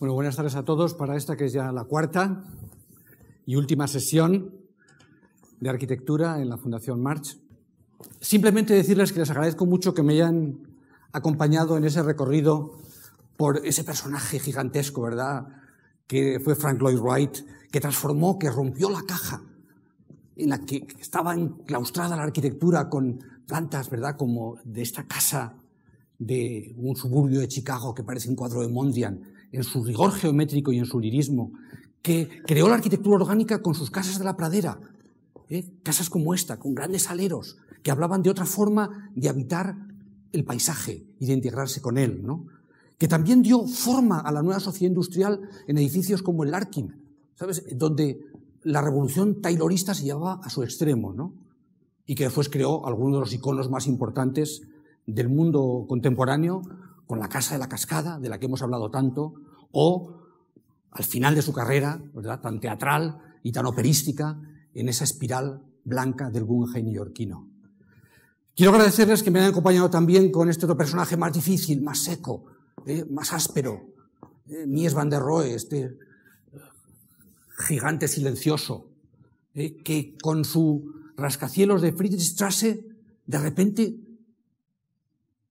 Bueno, buenas tardes a todos para esta que es ya la cuarta y última sesión de arquitectura en la Fundación March. Simplemente decirles que les agradezco mucho que me hayan acompañado en ese recorrido por ese personaje gigantesco, ¿verdad? Que fue Frank Lloyd Wright, que transformó, que rompió la caja en la que estaba enclaustrada la arquitectura con plantas, ¿verdad? Como de esta casa de un suburbio de Chicago que parece un cuadro de Mondrian en su rigor geométrico y en su lirismo, que creó la arquitectura orgánica con sus casas de la pradera, ¿eh? casas como esta, con grandes aleros, que hablaban de otra forma de habitar el paisaje y de integrarse con él, que también dio forma a la nueva sociedad industrial en edificios como el Larkin, donde la revolución taylorista se llevaba a su extremo, y que después creó algunos de los iconos más importantes del mundo contemporáneo, con la Casa de la Cascada, de la que hemos hablado tanto, o al final de su carrera, ¿verdad? tan teatral y tan operística, en esa espiral blanca del Guggenheim neoyorquino. Quiero agradecerles que me hayan acompañado también con este otro personaje más difícil, más seco, ¿eh? más áspero, eh, Mies van der Rohe, este eh, gigante silencioso, que con su rascacielos de Friedrichstrasse de repente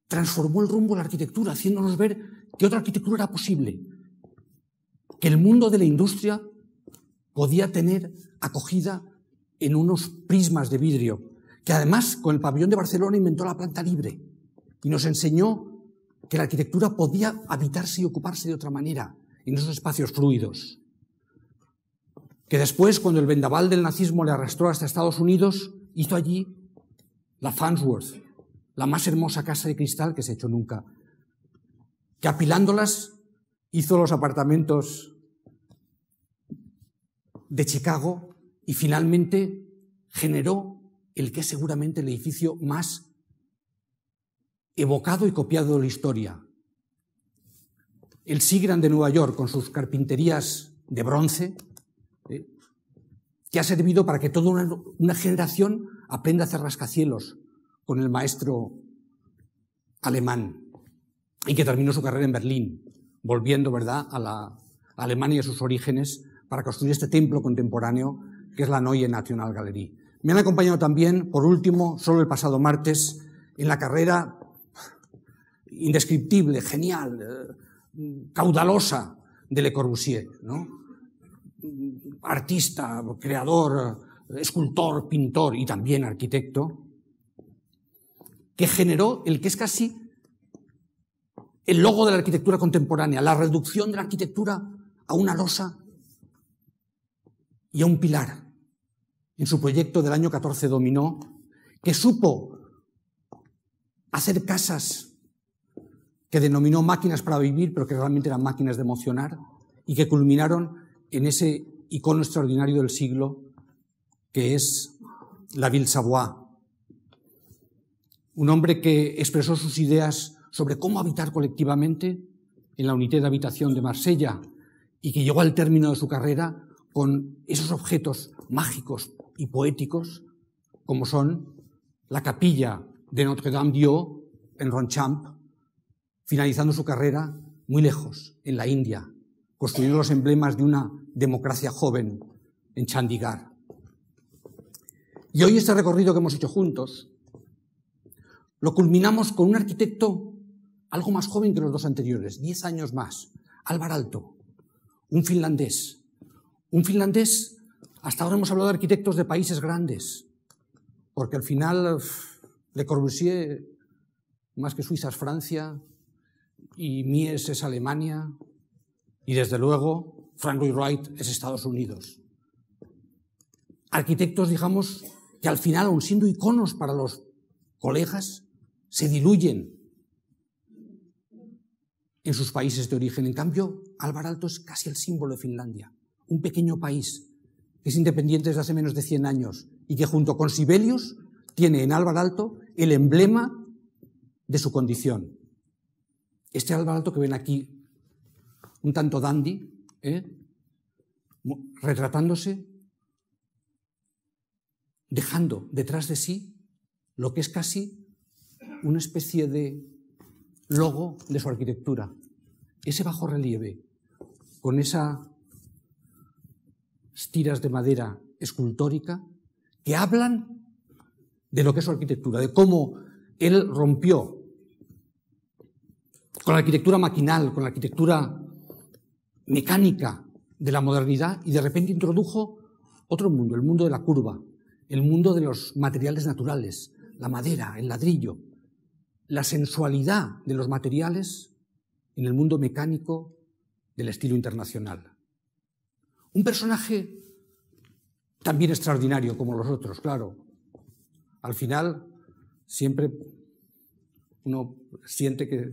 transformó el rumbo de la arquitectura, haciéndonos ver que otra arquitectura era posible, que el mundo de la industria podía tener acogida en unos prismas de vidrio, que además con el pabellón de Barcelona inventó la planta libre y nos enseñó que la arquitectura podía habitarse y ocuparse de otra manera, en esos espacios fluidos. Que después, cuando el vendaval del nazismo le arrastró hasta Estados Unidos, hizo allí la Farnsworth, la más hermosa casa de cristal que se ha hecho nunca, que apilándolas hizo los apartamentos de Chicago y finalmente generó el que es seguramente el edificio más evocado y copiado de la historia. El Sigran de Nueva York, con sus carpinterías de bronce, ¿eh? que ha servido para que toda una generación aprenda a hacer rascacielos, con el maestro alemán y que terminó su carrera en Berlín, volviendo ¿verdad? a la Alemania y a sus orígenes para construir este templo contemporáneo que es la Neue National Me han acompañado también, por último, solo el pasado martes, en la carrera indescriptible, genial, eh, caudalosa de Le Corbusier, artista, creador, escultor, pintor y también arquitecto, que generó el que es casi el logo de la arquitectura contemporánea, la reducción de la arquitectura a una losa y a un pilar. En su proyecto del año 14 dominó, que supo hacer casas que denominó máquinas para vivir, pero que realmente eran máquinas de emocionar, y que culminaron en ese icono extraordinario del siglo que es la Ville Savoie, un hombre que expresó sus ideas sobre cómo habitar colectivamente en la unité de habitación de Marsella y que llegó al término de su carrera con esos objetos mágicos y poéticos como son la capilla de Notre-Dame-Dieu en Ronchamp, finalizando su carrera muy lejos, en la India, construyendo los emblemas de una democracia joven en Chandigarh. Y hoy este recorrido que hemos hecho juntos lo culminamos con un arquitecto algo más joven que los dos anteriores, 10 años más, Álvaro Alto, un finlandés. Un finlandés, hasta ahora hemos hablado de arquitectos de países grandes, porque al final Le Corbusier, más que Suiza, es Francia, y Mies es Alemania, y desde luego Frank Lloyd Wright es Estados Unidos. Arquitectos, digamos, que al final, aun siendo iconos para los colegas, se diluyen en sus países de origen. En cambio, Álvar Alto es casi el símbolo de Finlandia, un pequeño país que es independiente desde hace menos de 100 años y que junto con Sibelius tiene en Álvar Alto el emblema de su condición. Este Álvar Alto que ven aquí, un tanto dandy, ¿eh? retratándose, dejando detrás de sí lo que es casi una especie de logo de su arquitectura. Ese bajo relieve, con esas tiras de madera escultórica, que hablan de lo que es su arquitectura, de cómo él rompió con la arquitectura maquinal, con la arquitectura mecánica de la modernidad y de repente introdujo otro mundo, el mundo de la curva, el mundo de los materiales naturales, la madera, el ladrillo, la sensualidad de los materiales en el mundo mecánico del estilo internacional. Un personaje también extraordinario como los otros, claro. Al final siempre uno siente que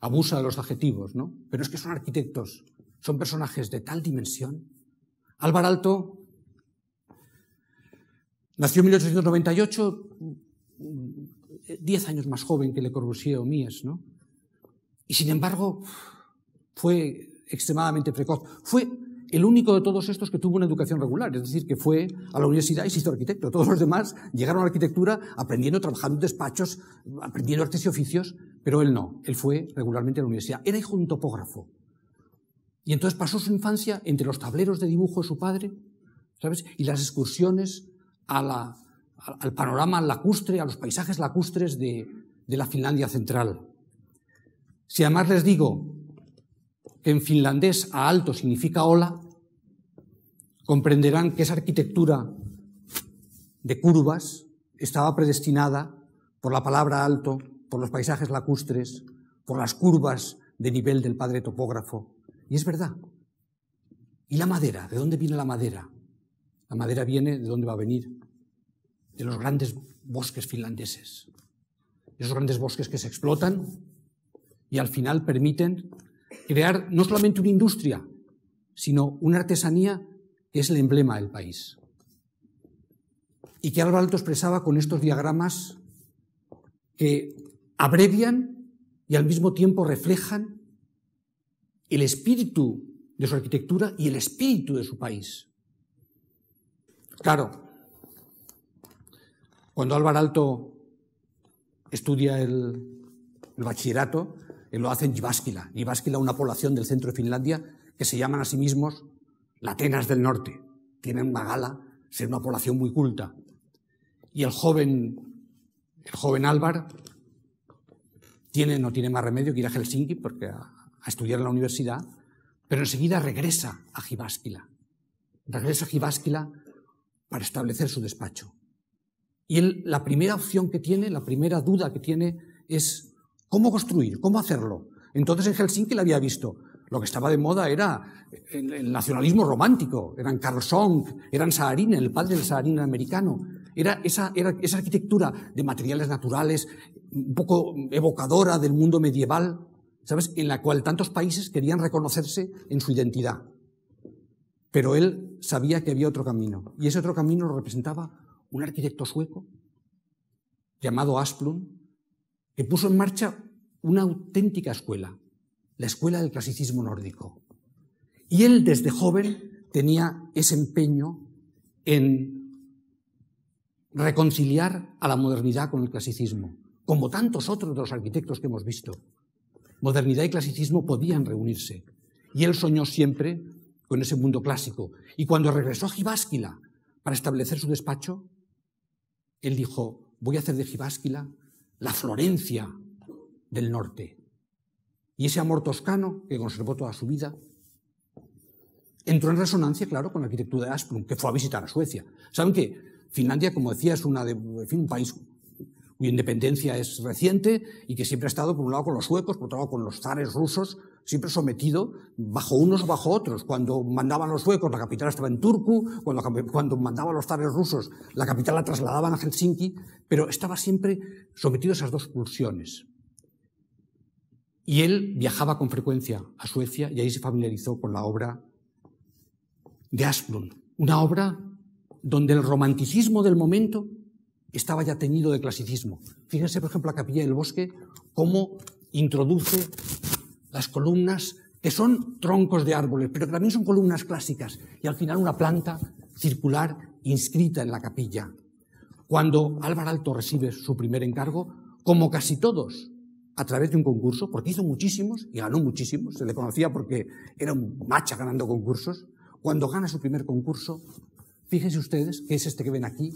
abusa de los adjetivos, ¿no? Pero es que son arquitectos, son personajes de tal dimensión. Alvar Alto nació en 1898, 10 eh, años más joven que Le Corbusier o Mies, ¿no? Y sin embargo, fue extremadamente precoz. Fue el único de todos estos que tuvo una educación regular, es decir, que fue a la universidad y se hizo arquitecto. Todos los demás llegaron a la arquitectura aprendiendo, trabajando en despachos, aprendiendo artes y oficios, pero él no, él fue regularmente a la universidad. Era hijo de un topógrafo. Y entonces pasó su infancia entre los tableros de dibujo de su padre, ¿sabes? Y las excursiones a la al panorama lacustre, a los paisajes lacustres de, la Finlandia central. Si además les digo que en finlandés a alto significa ola, comprenderán que esa arquitectura de curvas estaba predestinada por la palabra alto, por los paisajes lacustres, por las curvas de nivel del padre topógrafo. Y es verdad. ¿Y la madera? ¿De dónde viene la madera? La madera viene de dónde va a venir de los grandes bosques finlandeses. Esos grandes bosques que se explotan y al final permiten crear no solamente una industria, sino una artesanía que es el emblema del país. Y que Álvaro expresaba con estos diagramas que abrevian y al mismo tiempo reflejan el espíritu de su arquitectura y el espíritu de su país. Claro, cuando Álvaro Alto estudia el, bachillerato, él eh, lo hace en Jyväskylä. Jyväskylä, una población del centro de Finlandia que se llaman a sí mismos Latenas del Norte. Tienen una gala, ser una población muy culta. Y el joven, el joven tiene, no tiene más remedio que ir a Helsinki porque a, estudiar en la universidad, pero enseguida regresa a Jyväskylä. Regresa a Jyväskylä para establecer su despacho. Y la primera opción que tiene, la primera duda que tiene es cómo construir, cómo hacerlo. Entonces en Helsinki la había visto. Lo que estaba de moda era el, nacionalismo romántico, eran Carl eran Saarinen, el padre del Saarinen americano. Era esa, era esa arquitectura de materiales naturales, un poco evocadora del mundo medieval, ¿sabes? En la cual tantos países querían reconocerse en su identidad. Pero él sabía que había otro camino, y ese otro camino lo representaba un arquitecto sueco llamado Asplund, que puso en marcha una auténtica escuela, la escuela del clasicismo nórdico. Y él desde joven tenía ese empeño en reconciliar a la modernidad con el clasicismo, como tantos otros de los arquitectos que hemos visto. Modernidad y clasicismo podían reunirse. Y él soñó siempre con ese mundo clásico. Y cuando regresó a Gibásquila para establecer su despacho, él dijo, voy a hacer de Gibásquila la Florencia del norte. Y ese amor toscano, que conservó toda su vida, entró en resonancia, claro, con la arquitectura de Asplund, que fue a visitar a Suecia. ¿Saben qué? Finlandia, como decía, es un país cuya independencia es reciente y que siempre ha estado, por un lado, con los suecos, por otro lado, con los zares rusos, siempre sometido bajo unos o bajo otros. Cuando mandaban los suecos, la capital estaba en Turku, cuando, cuando mandaban los zares rusos, la capital la trasladaban a Helsinki, pero estaba siempre sometido a esas dos pulsiones. Y él viajaba con frecuencia a Suecia y ahí se familiarizó con la obra de Asplund, una obra donde el romanticismo del momento estaba ya teñido de clasicismo. Fíjense, por ejemplo, la capilla del bosque, cómo introduce las columnas que son troncos de árboles, pero que también son columnas clásicas, y al final una planta circular inscrita en la capilla. Cuando Álvaro Alto recibe su primer encargo, como casi todos, a través de un concurso, porque hizo muchísimos y ganó muchísimos, se le conocía porque era un macha ganando concursos, cuando gana su primer concurso, fíjense ustedes, que es este que ven aquí,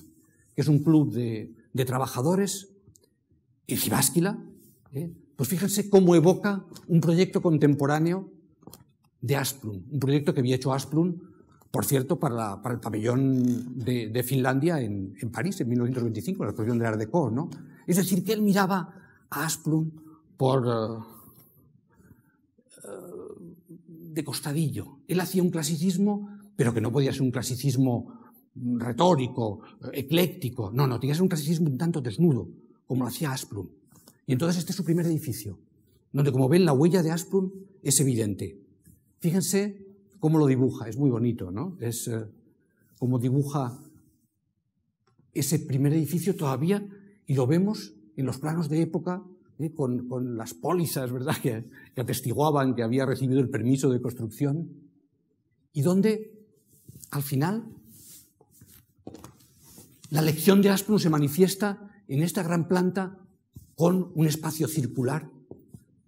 que es un club de, trabajadores, y Gibásquila, ¿eh? pues fíjense cómo evoca un proyecto contemporáneo de Asplund, un proyecto que había hecho Asplund, por cierto, para, el pabellón de, Finlandia en, París en 1925, la exposición de Art Deco, ¿no? Es decir, que él miraba a Asplund por... Eh, eh, de costadillo. Él hacía un clasicismo, pero que no podía ser un clasicismo retórico, eh, ecléctico. No, no, tiene que ser un clasicismo un tanto desnudo, como lo hacía Asplund. Y entonces este es su primer edificio, donde como ven la huella de Asplund es evidente. Fíjense cómo lo dibuja, es muy bonito, ¿no? Es eh, como dibuja ese primer edificio todavía y lo vemos en los planos de época ¿eh? con, las pólizas, ¿verdad?, que, que atestiguaban que había recibido el permiso de construcción y donde al final la lección de Asplund se manifiesta en esta gran planta con un espacio circular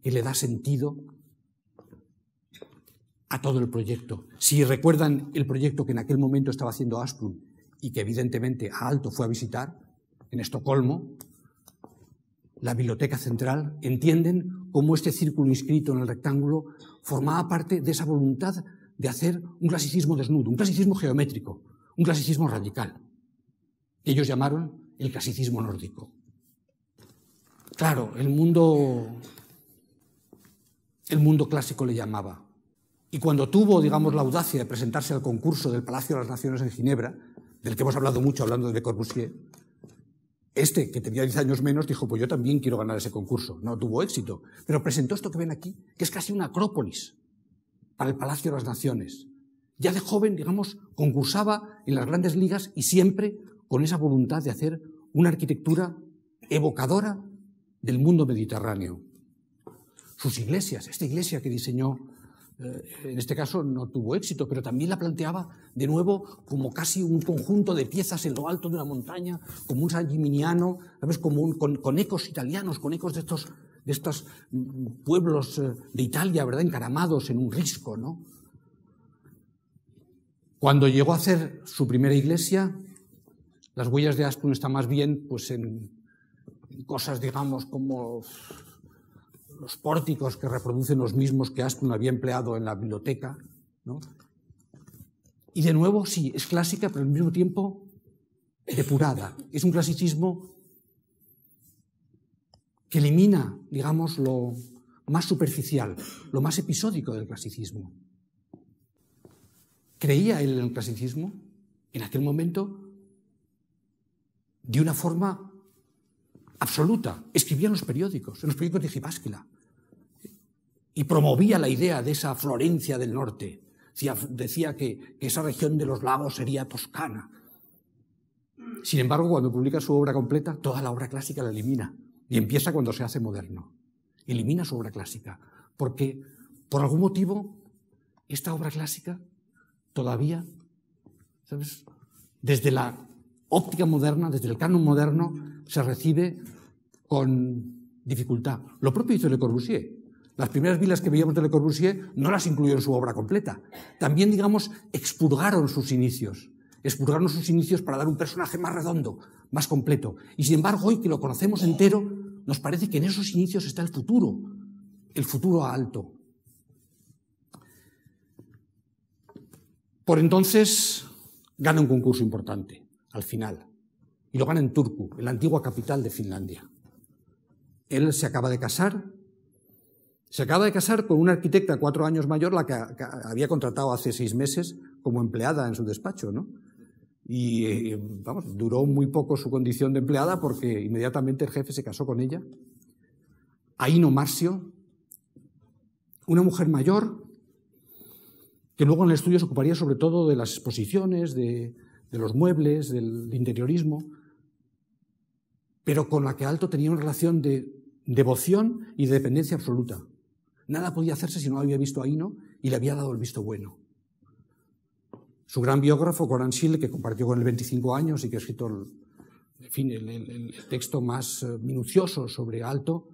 que le da sentido a todo el proyecto. Si recuerdan el proyecto que en aquel momento estaba haciendo Asplund y que evidentemente a Alto fue a visitar, en Estocolmo, la biblioteca central, entienden cómo este círculo inscrito en el rectángulo formaba parte de esa voluntad de hacer un clasicismo desnudo, un clasicismo geométrico, un clasicismo radical ellos llamaron el clasicismo nórdico. Claro, el mundo, el mundo clásico le llamaba. Y cuando tuvo, digamos, la audacia de presentarse al concurso del Palacio de las Naciones en Ginebra, del que hemos hablado mucho hablando de Corbusier, este, que tenía 10 años menos, dijo, pues yo también quiero ganar ese concurso. No tuvo éxito, pero presentó esto que ven aquí, que es casi una acrópolis para el Palacio de las Naciones. Ya de joven, digamos, concursaba en las grandes ligas y siempre con esa voluntad de hacer una arquitectura evocadora del mundo mediterráneo. Sus iglesias, esta iglesia que diseñó, eh, en este caso no tuvo éxito, pero también la planteaba de nuevo como casi un conjunto de piezas en lo alto de una montaña, como un San con, ecos italianos, con ecos de estos, de mm, pueblos eh, de Italia, ¿verdad? encaramados en un risco. ¿no? Cuando llegó a hacer su primera iglesia, las huellas de Aspun están más bien pues, en cosas, digamos, como los pórticos que reproducen los mismos que Aspun había empleado en la biblioteca. Y de nuevo, sí, es clásica, pero al mismo tiempo depurada. Es un clasicismo que elimina, digamos, lo más superficial, lo más episódico del clasicismo. ¿Creía él en el clasicismo? En aquel momento de una forma absoluta. Escribía en los periódicos, en los periódicos de Gibásquila. y promovía la idea de esa Florencia del norte. Decía, que esa región de los lagos sería Toscana. Sin embargo, cuando publica su obra completa, toda la obra clásica la elimina y empieza cuando se hace moderno. Elimina su obra clásica, porque por algún motivo esta obra clásica todavía, ¿sabes? Desde la óptica moderna, desde el canon moderno, se recibe con dificultad. Lo propio hizo Le Corbusier. Las primeras vilas que veíamos de Le Corbusier no las incluyó en su obra completa. También, digamos, expurgaron sus inicios. Expurgaron sus inicios para dar un personaje más redondo, más completo. Y sin embargo, hoy que lo conocemos entero, nos parece que en esos inicios está el futuro, el futuro alto. Por entonces, gana un concurso importante al final. Y lo gana en Turku, en la antigua capital de Finlandia. Él se acaba de casar. Se acaba de casar con una arquitecta cuatro años mayor, la que, había contratado hace seis meses como empleada en su despacho, ¿no? Y, eh, vamos, duró muy poco su condición de empleada porque inmediatamente el jefe se casó con ella. Aino Marcio, una mujer mayor que luego en el estudio se ocuparía sobre todo de las exposiciones, de, de los muebles, del interiorismo, pero con la que Alto tenía una relación de devoción y de dependencia absoluta. Nada podía hacerse si no había visto a Hino y le había dado el visto bueno. Su gran biógrafo, Coran Schill, que compartió con él 25 años y que ha escrito el, el texto más eh, minucioso sobre Alto,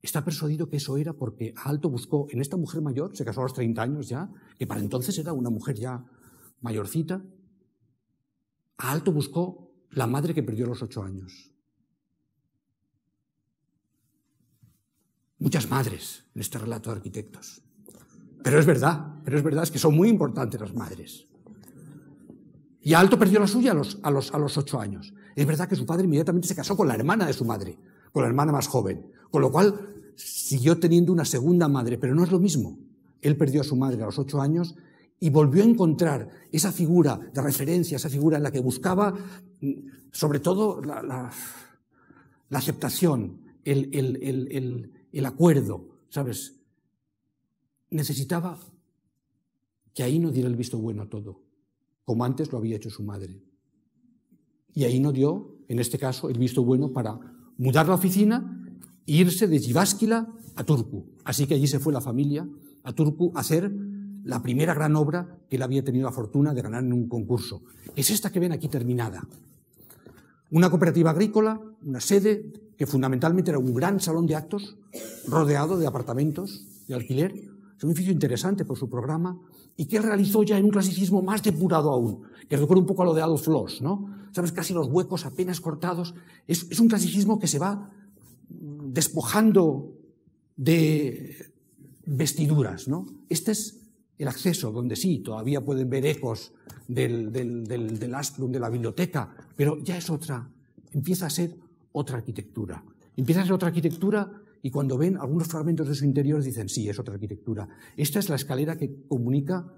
está persuadido que eso era porque Alto buscó en esta mujer mayor, se casó a los 30 años ya, que para entonces era una mujer ya mayorcita, Alto buscó la madre que perdió a los ocho años. Muchas madres en este relato de arquitectos. Pero es verdad, pero es verdad, que son muy importantes las madres. Y Alto perdió la suya los, a, los, a los ocho años. Es verdad que su padre inmediatamente se casó con la hermana de su madre, con la hermana más joven. Con lo cual siguió teniendo una segunda madre, pero no es lo mismo. Él perdió a su madre a los ocho años y volvió a encontrar esa figura de referencia, esa figura en la que buscaba mm, sobre todo la, aceptación, el, el, acuerdo, ¿sabes? Necesitaba que ahí no diera el visto bueno a todo, como antes lo había hecho su madre. Y ahí no dio, en este caso, el visto bueno para mudar la oficina e irse de Jiváskila a Turku. Así que allí se fue la familia a Turku a hacer la primera gran obra que él había tenido la fortuna de ganar en un concurso. Es esta que ven aquí terminada. Una cooperativa agrícola, una sede que fundamentalmente era un gran salón de actos rodeado de apartamentos de alquiler. Es un edificio interesante por su programa y que realizó ya en un clasicismo más depurado aún, que recuerda un poco a lo de Adolf Loss, ¿no? Sabes, casi los huecos apenas cortados. Es, un clasicismo que se va despojando de vestiduras, ¿no? Este es el acceso, donde sí, todavía pueden ver ecos del, del, de la biblioteca, pero ya es otra, empieza a ser otra arquitectura. Empieza a ser otra arquitectura y cuando ven algunos fragmentos de su interior dicen, sí, es otra arquitectura. Esta es la escalera que comunica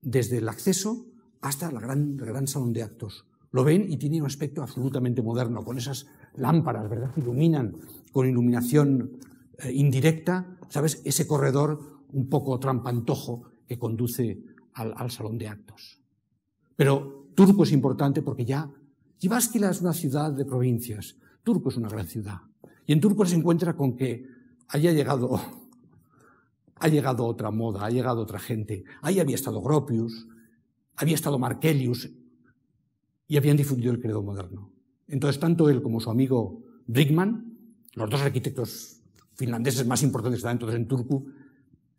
desde el acceso hasta la gran, el gran salón de actos. Lo ven y tiene un aspecto absolutamente moderno, con esas lámparas, ¿verdad?, que iluminan con iluminación eh, indirecta, ¿sabes?, ese corredor un poco trampantojo que conduce al, salón de actos. Pero Turco es importante porque ya Yivásquila es una ciudad de provincias, Turco es una gran ciudad. Y en Turco se encuentra con que haya llegado, ha llegado otra moda, ha llegado otra gente. Ahí había estado Gropius, había estado Markelius y habían difundido el credo moderno. Entonces, tanto él como su amigo Brickman, los dos arquitectos finlandeses más importantes de la entonces en Turku,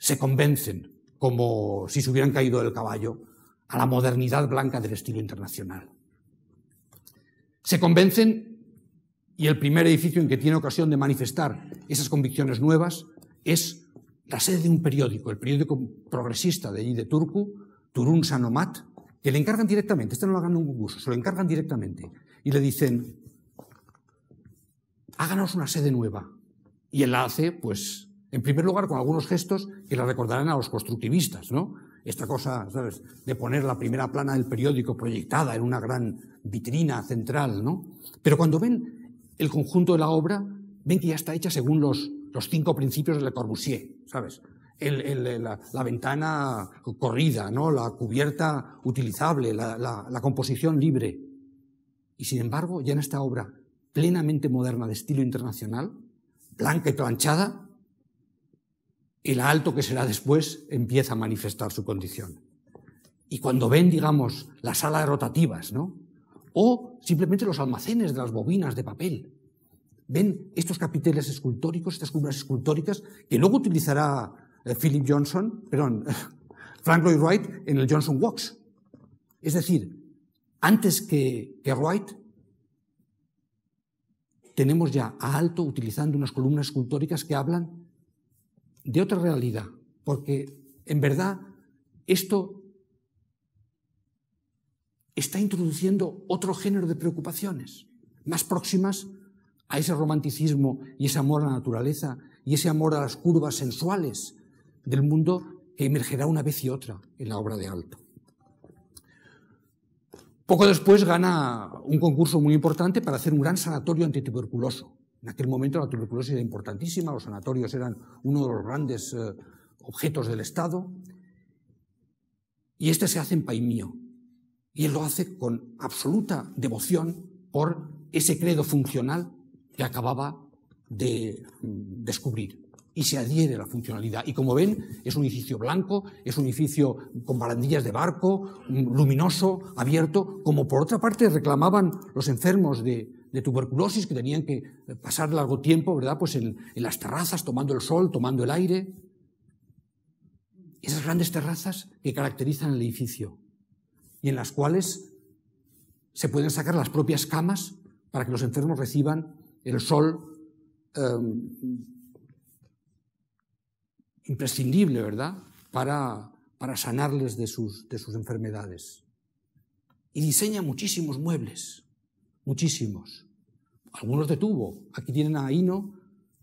se convencen, como si se hubieran caído del caballo, a la modernidad blanca del estilo internacional. Se convencen, y el primer edificio en que tiene ocasión de manifestar esas convicciones nuevas es la sede de un periódico, el periódico progresista de allí de Turku, Turun Sanomat, que le encargan directamente, este no lo hagan ningún curso, se lo encargan directamente, y le dicen, háganos una sede nueva. Y él la hace, pues, en primer lugar, con algunos gestos que la recordarán a los constructivistas, ¿no? Esta cosa, ¿sabes?, de poner la primera plana del periódico proyectada en una gran vitrina central, ¿no? Pero cuando ven el conjunto de la obra, ven que ya está hecha según los, los cinco principios de Le Corbusier, ¿sabes? El, el, la, ventana corrida, ¿no? la cubierta utilizable, la, la, la composición libre. Y sin embargo, ya en esta obra plenamente moderna de estilo internacional, blanca y planchada, el alto que será después empieza a manifestar su condición. Y cuando ven, digamos, las alas rotativas, ¿no? O simplemente los almacenes de las bobinas de papel. Ven estos capiteles escultóricos, estas columnas escultóricas, que luego utilizará eh, Philip Johnson, perdón, Frank Lloyd Wright en el Johnson Walks. Es decir, antes que, que Wright, tenemos ya a Alto utilizando unas columnas escultóricas que hablan de otra realidad, porque en verdad esto está introduciendo otro género de preocupaciones, más próximas a ese romanticismo y ese amor a la naturaleza y ese amor a las curvas sensuales del mundo que emergerá una vez y otra en la obra de Alto. Poco después gana un concurso muy importante para hacer un gran sanatorio antituberculoso. En aquel momento la tuberculosis era importantísima, los sanatorios eran uno de los grandes eh, objetos del Estado. Y este se hace en mío Y él lo hace con absoluta devoción por ese credo funcional que acababa de mm, descubrir. Y se adhiere a la funcionalidad. Y como ven, es un edificio blanco, es un edificio con barandillas de barco, mm, luminoso, abierto, como por otra parte reclamaban los enfermos de, de tuberculosis que tenían que eh, pasar largo tiempo, ¿verdad? Pues en, las terrazas, tomando el sol, tomando el aire. Esas grandes terrazas que caracterizan el edificio y en las cuales se pueden sacar las propias camas para que los enfermos reciban el sol em, imprescindible, ¿verdad?, para, para sanarles de sus, de sus enfermedades. Y diseña muchísimos muebles muchísimos. Algunos detuvo, Aquí tienen a Aino,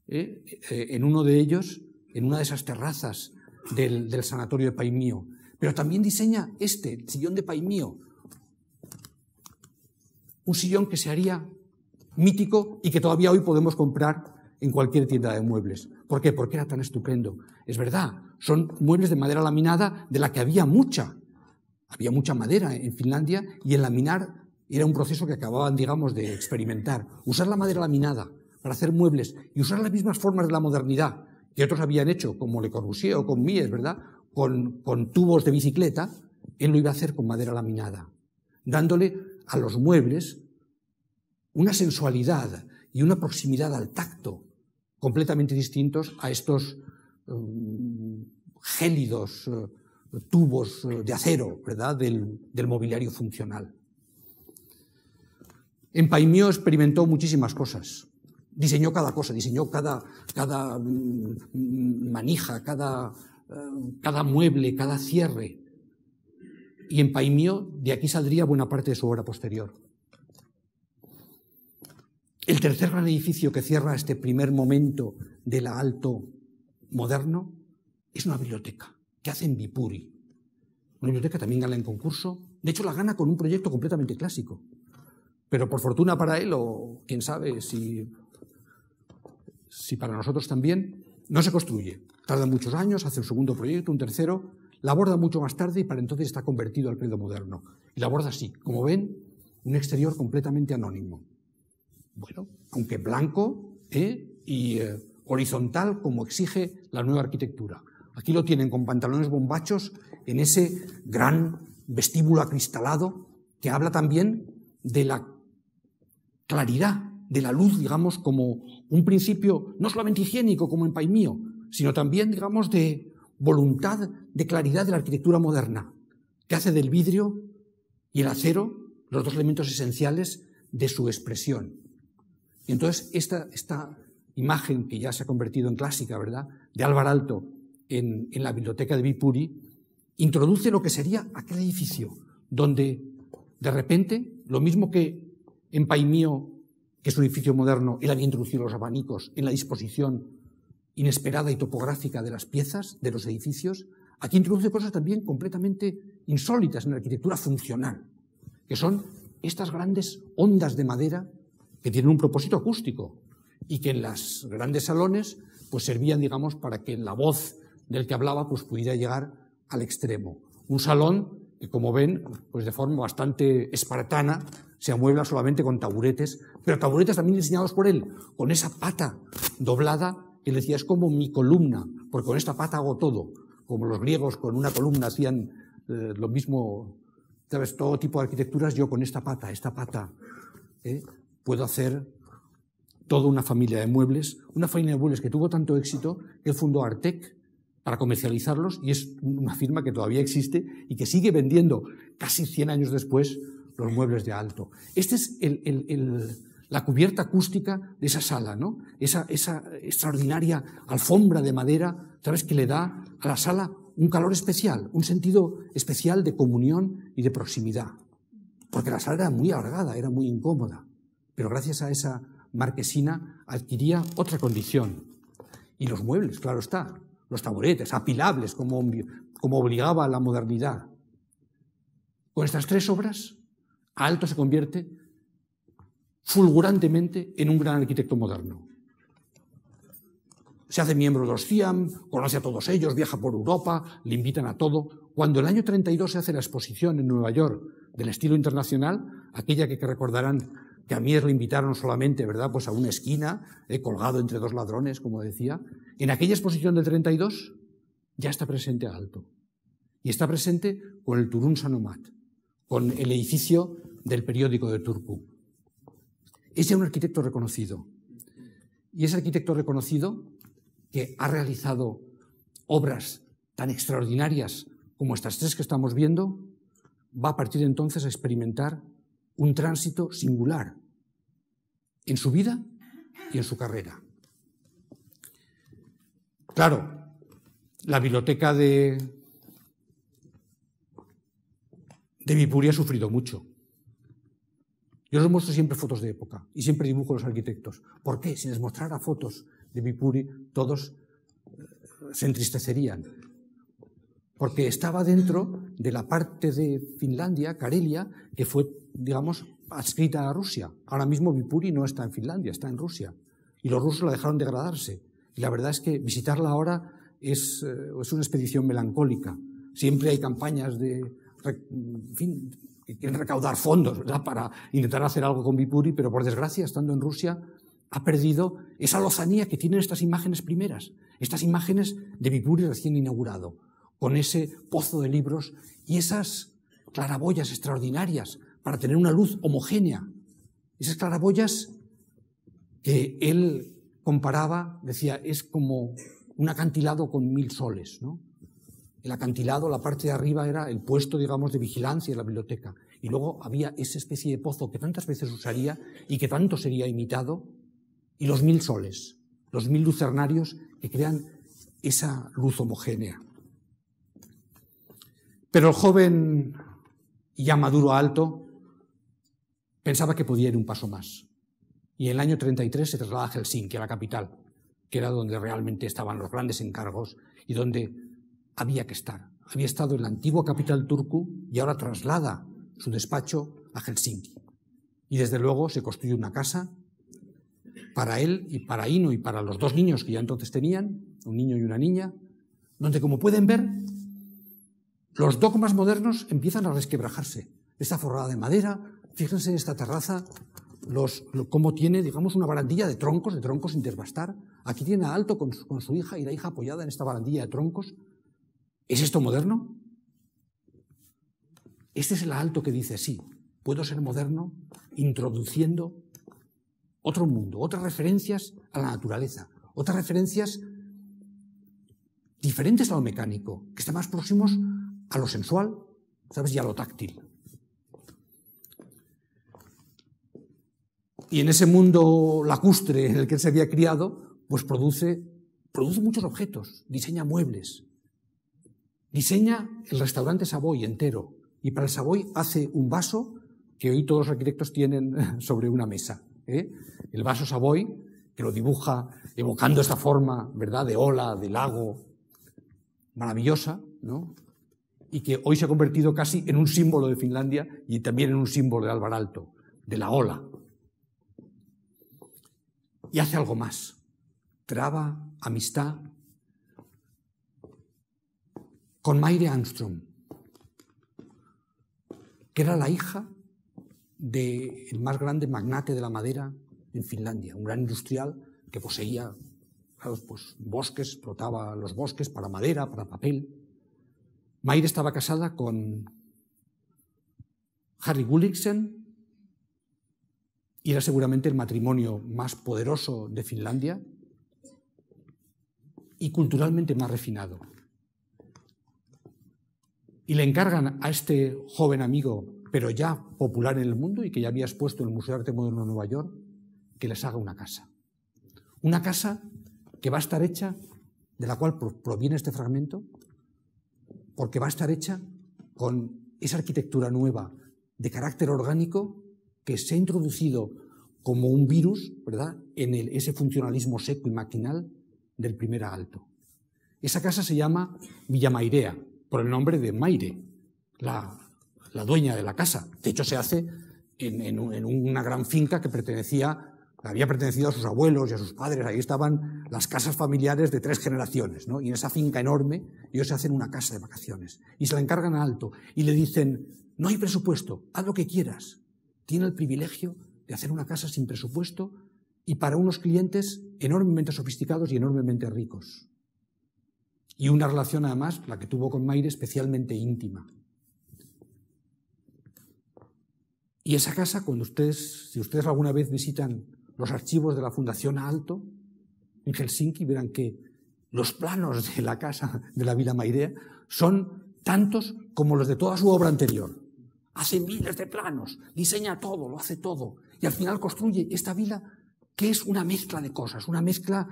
¿eh? Eh, en uno de ellos, en una de esas terrazas del, sanatorio de Paimío. Pero también diseña este, el sillón de Paimío. Un sillón que se haría mítico y que todavía hoy podemos comprar en cualquier tienda de muebles. ¿Por qué? Porque era tan estupendo. Es verdad, son muebles de madera laminada de la que había mucha. Había mucha madera en Finlandia y en laminar era un proceso que acababan, digamos, de experimentar. Usar la madera laminada para hacer muebles y usar las mismas formas de la modernidad que otros habían hecho, como Le Corbusier o con Mies, ¿verdad? Con, tubos de bicicleta, él lo iba a hacer con madera laminada, dándole a los muebles una sensualidad y una proximidad al tacto completamente distintos a estos mm, gélidos eh, tubos eh, de acero, ¿verdad?, del mobiliario funcional. En Paimio experimentó muchísimas cosas. Diseñó cada cosa, diseñó cada, cada mm, manija, cada, eh, cada mueble, cada cierre. Y en Paimio de aquí saldría buena parte de su obra posterior. El tercer gran edificio que cierra este primer momento del alto moderno es una biblioteca que hace en Vipuri. Una biblioteca también gana en concurso. De hecho, la gana con un proyecto completamente clásico. Pero por fortuna para él, o quién sabe si, si para nosotros también, no se construye. Tarda muchos años, hace un segundo proyecto, un tercero, la aborda mucho más tarde y para entonces está convertido al credo moderno. Y la aborda así, como ven, un exterior completamente anónimo. Bueno, aunque blanco ¿eh? y eh, horizontal como exige la nueva arquitectura. Aquí lo tienen con pantalones bombachos en ese gran vestíbulo acristalado que habla también de la claridad de la luz, digamos, como un principio no solamente higiénico como en Paimío, sino también, digamos, de voluntad de claridad de la arquitectura moderna, que hace del vidrio y el acero los dos elementos esenciales de su expresión. Y entonces esta, esta imagen que ya se ha convertido en clásica, ¿verdad?, de Álvaro Alto en, en la biblioteca de Vipuri, introduce lo que sería aquel edificio, donde de repente, lo mismo que en Paimío, que es un edificio moderno, él había introducido los abanicos en la disposición inesperada y topográfica de las piezas, de los edificios. Aquí introduce cosas también completamente insólitas en la arquitectura funcional, que son estas grandes ondas de madera que tienen un propósito acústico y que en los grandes salones pues servían, digamos, para que la voz del que hablaba pues pudiera llegar al extremo. Un salón que, como ven, pues de forma bastante espartana, se amuebla solamente con taburetes, pero taburetes también diseñados por él, con esa pata doblada, que le decía, es como mi columna, porque con esta pata hago todo, como los griegos con una columna hacían eh, lo mismo, ¿sabes? Todo tipo de arquitecturas, yo con esta pata, esta pata, ¿eh? puedo hacer toda una familia de muebles, una familia de muebles que tuvo tanto éxito que fundó Artec para comercializarlos y es una firma que todavía existe y que sigue vendiendo casi 100 años después los muebles de alto. Esta es la cubierta acústica de esa sala, ¿no? Esa, extraordinaria alfombra de madera, ¿sabes?, que le da a la sala un calor especial, un sentido especial de comunión y de proximidad. Porque la sala era muy alargada, era muy incómoda, pero gracias a esa marquesina adquiría otra condición. Y los muebles, claro está, los taburetes, apilables como, obligaba a la modernidad. Con estas tres obras alto se convierte fulgurantemente en un gran arquitecto moderno. Se hace miembro de los CIAM, conoce a todos ellos, viaja por Europa, le invitan a todo. Cuando el año 32 se hace la exposición en Nueva York del estilo internacional, aquella que, recordarán que a Mies le invitaron solamente, ¿verdad?, pues a una esquina, eh, colgado entre dos ladrones, como decía, en aquella exposición del 32 ya está presente Alto. Y está presente con el Turun Sanomat, con el edificio del periódico de Turku. Es un arquitecto reconocido. Y es arquitecto reconocido que ha realizado obras tan extraordinarias como estas tres que estamos viendo, va a partir de entonces a experimentar un tránsito singular en su vida y en su carrera. Claro, la biblioteca de, de ha sufrido mucho. Yo les muestro siempre fotos de época y siempre dibujo a los arquitectos. ¿Por qué? Si les mostrara fotos de Vipuri, todos eh, se entristecerían. Porque estaba dentro de la parte de Finlandia, Karelia, que fue, digamos, adscrita a Rusia. Ahora mismo Vipuri no está en Finlandia, está en Rusia. Y los rusos la dejaron degradarse. Y la verdad es que visitarla ahora es, eh, es una expedición melancólica. Siempre hay campañas de fin, que quieren recaudar fondos para intentar hacer algo con Vipuri, pero por desgracia, estando en Rusia, ha perdido esa lozanía que tienen estas imágenes primeras, estas imágenes de Vipuri recién inaugurado, con ese pozo de libros y esas claraboyas extraordinarias para tener una luz homogénea. Esas claraboyas que él comparaba, decía, es como un acantilado con mil soles, ¿no? el acantilado, la parte de arriba era el puesto, digamos, de vigilancia de la biblioteca. Y luego había esa especie de pozo que tantas veces usaría y que tanto sería imitado, y los mil soles, los mil lucernarios que crean esa luz homogénea. Pero el joven, ya maduro alto, pensaba que podía ir un paso más. Y en el año 33 se traslada a Helsinki, a la capital, que era donde realmente estaban los grandes encargos y donde había que estar. Había estado en la antigua capital turco y ahora traslada su despacho a Helsinki. Y desde luego se construye una casa para él y para Ino y para los dos niños que ya entonces tenían, un niño y una niña, donde como pueden ver, los dogmas modernos empiezan a resquebrajarse. Esta forrada de madera, fíjense en esta terraza, los, cómo tiene, digamos, una barandilla de troncos, de troncos sin Aquí tiene a Alto con su hija y la hija apoyada en esta barandilla de troncos, ¿Es esto moderno? Este es el alto que dice, sí, puedo ser moderno introduciendo otro mundo, otras referencias a la naturaleza, otras referencias diferentes a lo mecánico, que está más próximos a lo sensual, ¿sabes? Y a lo táctil. Y en ese mundo lacustre en el que él se había criado, pues produce, produce muchos objetos, diseña muebles, Diseña el restaurante Savoy entero y para el Savoy hace un vaso que hoy todos los arquitectos tienen sobre una mesa. ¿eh? El vaso Savoy, que lo dibuja evocando esta forma, ¿verdad?, de ola, de lago, maravillosa, ¿no? Y que hoy se ha convertido casi en un símbolo de Finlandia y también en un símbolo de Alvaralto, de la ola. Y hace algo más. Traba amistad con Maire Armstrong, que era la hija del más grande magnate de la madera en Finlandia, un gran industrial que poseía pues, bosques, explotaba los bosques para madera, para papel. Maire estaba casada con Harry Gulliksen y era seguramente el matrimonio más poderoso de Finlandia y culturalmente más refinado y le encargan a este joven amigo, pero ya popular en el mundo y que ya había expuesto en el Museo de Arte Moderno de Nueva York, que les haga una casa. Una casa que va a estar hecha, de la cual proviene este fragmento, porque va a estar hecha con esa arquitectura nueva de carácter orgánico que se ha introducido como un virus, ¿verdad?, en ese funcionalismo seco y maquinal del primer alto. Esa casa se llama Mairea por el nombre de Maire, la, dueña de la casa. De hecho, se hace en, una gran finca que pertenecía había pertenecido a sus abuelos y a sus padres, ahí estaban las casas familiares de tres generaciones, ¿no? Y en esa finca enorme ellos se hacen una casa de vacaciones y se la encargan a Alto y le dicen, no hay presupuesto, haz lo que quieras. Tiene el privilegio de hacer una casa sin presupuesto y para unos clientes enormemente sofisticados y enormemente ricos. Y una relación además, la que tuvo con Maire, especialmente íntima. Y esa casa, cuando ustedes, si ustedes alguna vez visitan los archivos de la Fundación Alto en Helsinki, verán que los planos de la casa de la Vila Mairea son tantos como los de toda su obra anterior. Hace miles de planos, diseña todo, lo hace todo. Y al final construye esta vila que es una mezcla de cosas, una mezcla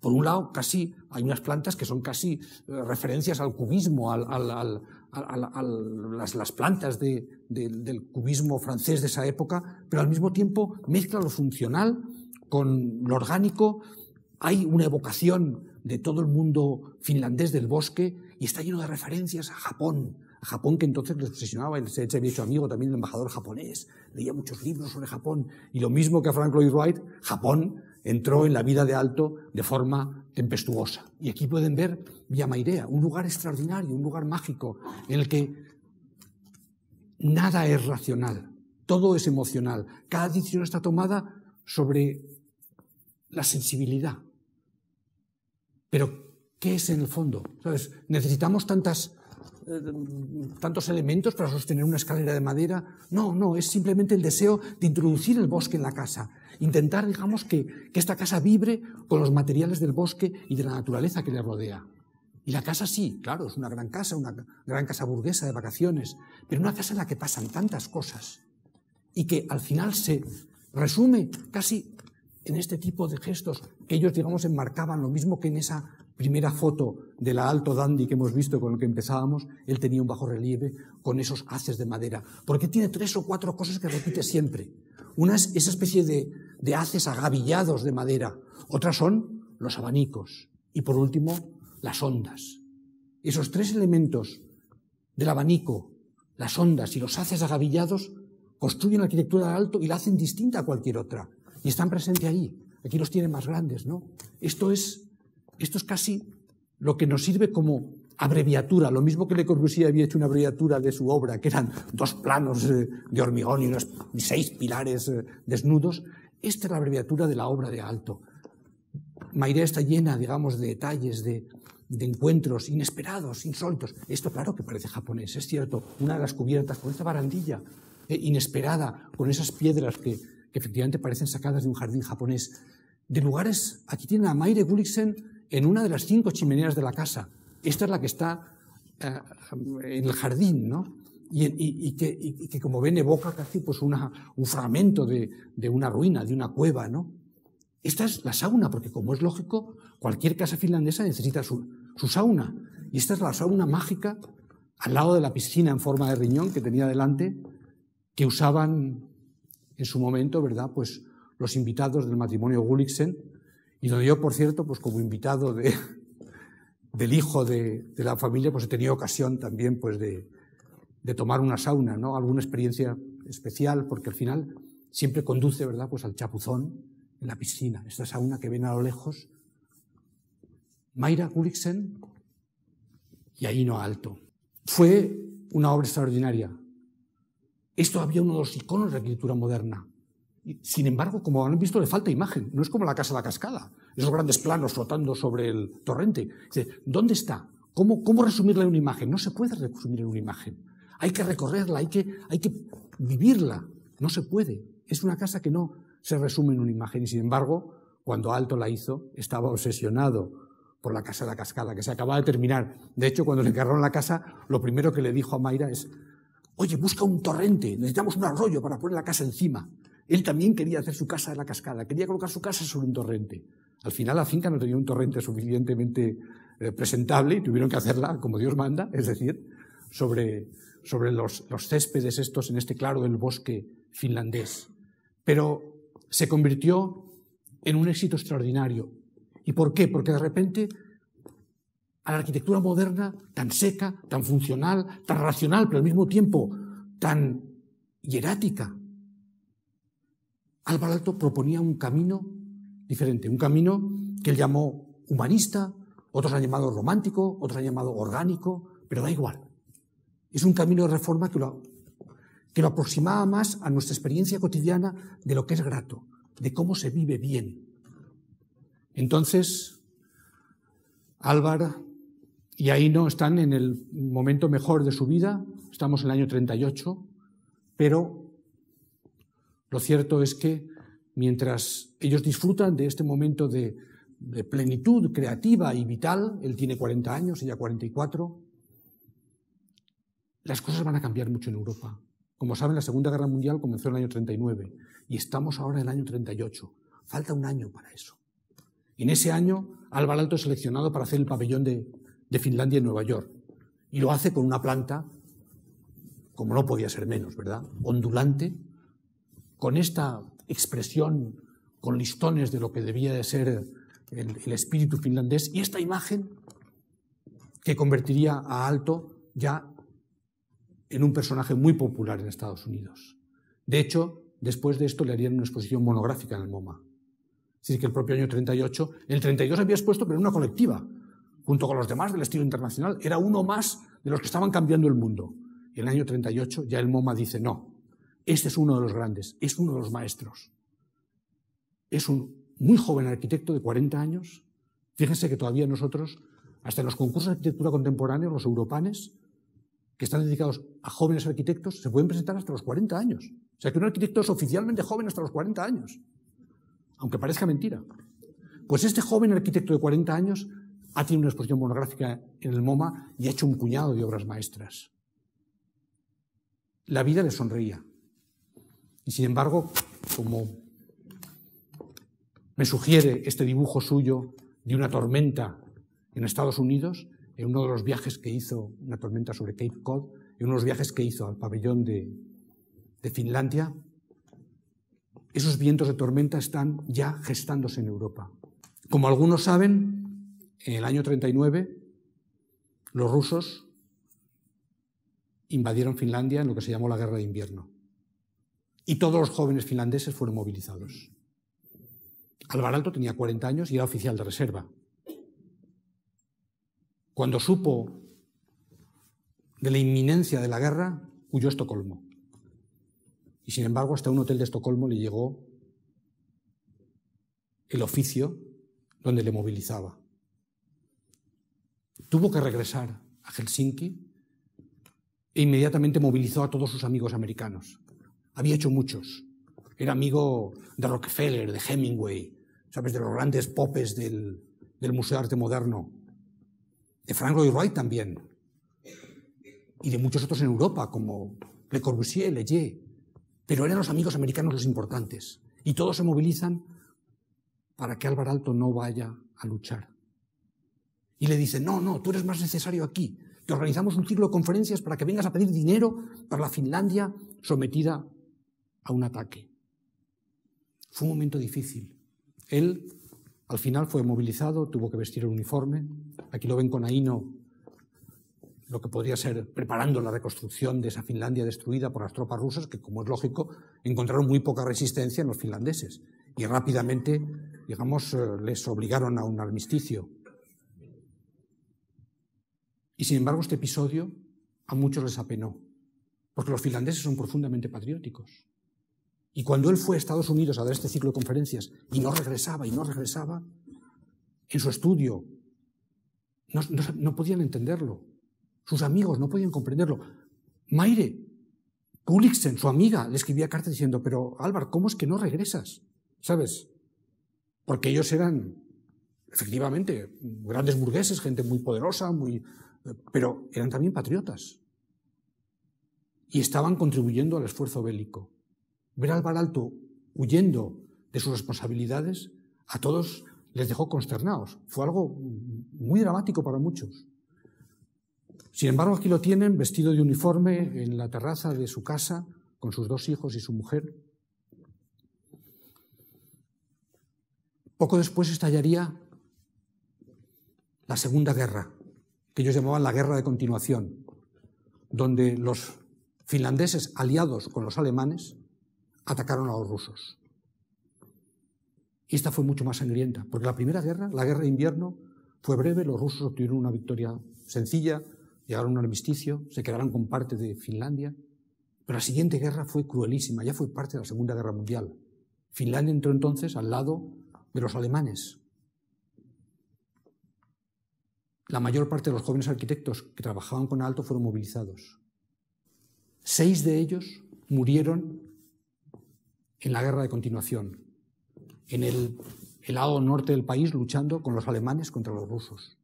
por un lado, casi hay unas plantas que son casi eh, referencias al cubismo, a las, plantas del cubismo francés de esa época, pero al mismo tiempo mezcla lo funcional con lo orgánico. Hay una evocación de todo el mundo finlandés del bosque y está lleno de referencias a Japón, a Japón que entonces les obsesionaba, se había hecho amigo también el embajador japonés, leía muchos libros sobre Japón, y lo mismo que a Frank Lloyd Wright, Japón entró en la vida de Alto de forma tempestuosa. Y aquí pueden ver Villa Mairea, un lugar extraordinario, un lugar mágico, en el que nada es racional, todo es emocional. Cada decisión está tomada sobre la sensibilidad. Pero, ¿qué es en el fondo? ¿Sabes? Necesitamos tantas tantos elementos para sostener una escalera de madera. No, no, es simplemente el deseo de introducir el bosque en la casa. Intentar, digamos, que, que esta casa vibre con los materiales del bosque y de la naturaleza que le rodea. Y la casa sí, claro, es una gran casa, una gran casa burguesa de vacaciones, pero una casa en la que pasan tantas cosas y que al final se resume casi en este tipo de gestos que ellos, digamos, enmarcaban lo mismo que en esa primera foto de la alto dandy que hemos visto con lo que empezábamos, él tenía un bajo relieve con esos haces de madera, porque tiene tres o cuatro cosas que repite siempre. Una es esa especie de, haces agavillados de madera, otras son los abanicos y por último las ondas. Esos tres elementos del abanico, las ondas y los haces agavillados construyen la arquitectura del alto y la hacen distinta a cualquier otra. Y están presentes ahí. Aquí los tienen más grandes, ¿no? Esto es, esto es casi lo que nos sirve como abreviatura, lo mismo que Le Corbusier había hecho una abreviatura de su obra, que eran dos planos eh, de hormigón y unos seis pilares eh, desnudos, esta es la abreviatura de la obra de Alto. Mairea está llena, digamos, de detalles, de, encuentros inesperados, insólitos. Esto, claro, que parece japonés, es cierto. Una de las cubiertas con esta barandilla eh, inesperada, con esas piedras que, efectivamente parecen sacadas de un jardín japonés. De lugares, aquí tienen a Maire Gulliksen en una de las cinco chimeneas de la casa. Esta es la que está eh, en el jardín, ¿no? Y, que, como ven, evoca casi pues una, un fragmento de, una ruina, de una cueva, ¿no? Esta es la sauna, porque como es lógico, cualquier casa finlandesa necesita su, su sauna. Y esta es la sauna mágica al lado de la piscina en forma de riñón que tenía delante, que usaban en su momento, ¿verdad? Pues los invitados del matrimonio Gulliksen y donde yo, por cierto, pues como invitado del hijo de, la familia, pues he tenido ocasión también pues de, tomar una sauna, ¿no? Alguna experiencia especial, porque al final siempre conduce, ¿verdad?, pues al chapuzón en la piscina, esta sauna que ven a lo lejos. Mayra Gulliksen y ahí no alto. Fue una obra extraordinaria. Esto había uno de los iconos de la arquitectura moderna. Sin embargo, como han visto, le falta imagen. No es como la casa de la cascada, esos grandes planos flotando sobre el torrente. ¿Dónde está? ¿Cómo, resumirla en una imagen? No se puede resumir en una imagen. Hay que recorrerla, hay que, hay que vivirla. No se puede. Es una casa que no se resume en una imagen. Y sin embargo, cuando Alto la hizo, estaba obsesionado por la casa de la cascada, que se acababa de terminar. De hecho, cuando le encargaron la casa, lo primero que le dijo a Mayra es, oye, busca un torrente, necesitamos un arroyo para poner la casa encima. Él también quería hacer su casa en la cascada, quería colocar su casa sobre un torrente. Al final la finca no tenía un torrente suficientemente eh, presentable y tuvieron que hacerla como Dios manda, es decir, sobre, sobre los, los céspedes estos en este claro del bosque finlandés. Pero se convirtió en un éxito extraordinario. ¿Y por qué? Porque de repente a la arquitectura moderna, tan seca, tan funcional, tan racional, pero al mismo tiempo tan hierática, Álvaro Alto proponía un camino diferente, un camino que él llamó humanista, otros han llamado romántico, otros han llamado orgánico, pero da igual. Es un camino de reforma que lo, que lo aproximaba más a nuestra experiencia cotidiana de lo que es grato, de cómo se vive bien. Entonces, Álvaro y Aino están en el momento mejor de su vida, estamos en el año 38, pero lo cierto es que mientras ellos disfrutan de este momento de, plenitud creativa y vital, él tiene 40 años, ella 44, las cosas van a cambiar mucho en Europa. Como saben, la Segunda Guerra Mundial comenzó en el año 39 y estamos ahora en el año 38. Falta un año para eso. Y en ese año, Alba Alto es seleccionado para hacer el pabellón de, de Finlandia en Nueva York. Y lo hace con una planta, como no podía ser menos, ¿verdad? Ondulante, con esta expresión con listones de lo que debía de ser el, espíritu finlandés y esta imagen que convertiría a Alto ya en un personaje muy popular en Estados Unidos. De hecho, después de esto le harían una exposición monográfica en el MoMA. Así que el propio año 38, el 32 había expuesto, pero en una colectiva, junto con los demás del estilo internacional. Era uno más de los que estaban cambiando el mundo. Y en el año 38 ya el MoMA dice, no, este es uno de los grandes, es uno de los maestros. Es un muy joven arquitecto de 40 años. Fíjense que todavía nosotros, hasta en los concursos de arquitectura contemporánea, los europanes, que están dedicados a jóvenes arquitectos, se pueden presentar hasta los 40 años. O sea que un arquitecto es oficialmente joven hasta los 40 años, aunque parezca mentira. Pues este joven arquitecto de 40 años ha tenido una exposición monográfica en el MoMA y ha hecho un cuñado de obras maestras. La vida le sonreía. Y sin embargo, como me sugiere este dibujo suyo de una tormenta en Estados Unidos, en uno de los viajes que hizo, una tormenta sobre Cape Cod, en uno de los viajes que hizo al pabellón de, Finlandia, esos vientos de tormenta están ya gestándose en Europa. Como algunos saben, en el año 39 los rusos invadieron Finlandia en lo que se llamó la Guerra de Invierno y todos los jóvenes finlandeses fueron movilizados. Alvar Alto tenía 40 años y era oficial de reserva. Cuando supo de la inminencia de la guerra, huyó a Estocolmo. Y sin embargo, hasta un hotel de Estocolmo le llegó el oficio donde le movilizaba. Tuvo que regresar a Helsinki e inmediatamente movilizó a todos sus amigos americanos. Había hecho muchos. Era amigo de Rockefeller, de Hemingway, ¿sabes? De los grandes popes del, del Museo de Arte Moderno. De Frank Lloyd Wright también. Y de muchos otros en Europa, como Le Corbusier, Leyé. Pero eran los amigos americanos los importantes. Y todos se movilizan para que Álvaro Alto no vaya a luchar. Y le dicen, no, no, tú eres más necesario aquí. Te organizamos un ciclo de conferencias para que vengas a pedir dinero para la Finlandia sometida un ataque. Fue un momento difícil. Él al final fue movilizado, tuvo que vestir el uniforme. Aquí lo ven con Aino, lo que podría ser preparando la reconstrucción de esa Finlandia destruida por las tropas rusas, que como es lógico, encontraron muy poca resistencia en los finlandeses y rápidamente, digamos, eh, les obligaron a un armisticio. Y sin embargo, este episodio a muchos les apenó, porque los finlandeses son profundamente patrióticos. Y cuando él fue a Estados Unidos a dar este ciclo de conferencias y no regresaba y no regresaba, en su estudio no, podían entenderlo. Sus amigos no podían comprenderlo. Maire Kulixen, su amiga, le escribía cartas diciendo, pero Álvaro, ¿cómo es que no regresas? ¿Sabes? Porque ellos eran, efectivamente, grandes burgueses, gente muy poderosa, muy, pero eran también patriotas. Y estaban contribuyendo al esfuerzo bélico. Ver al Baralto huyendo de sus responsabilidades a todos les dejó consternados. Fue algo muy dramático para muchos. Sin embargo, aquí lo tienen vestido de uniforme en la terraza de su casa con sus dos hijos y su mujer. Poco después estallaría la Segunda Guerra, que ellos llamaban la Guerra de Continuación, donde los finlandeses aliados con los alemanes atacaron a los rusos. Y esta fue mucho más sangrienta, porque la primera guerra, la guerra de invierno, fue breve, los rusos obtuvieron una victoria sencilla, llegaron a un armisticio, se quedaron con parte de Finlandia, pero la siguiente guerra fue cruelísima, ya fue parte de la Segunda Guerra Mundial. Finlandia entró entonces al lado de los alemanes. La mayor parte de los jóvenes arquitectos que trabajaban con Alto fueron movilizados. Seis de ellos murieron en la guerra de continuación, en el, lado norte del país luchando con los alemanes contra los rusos.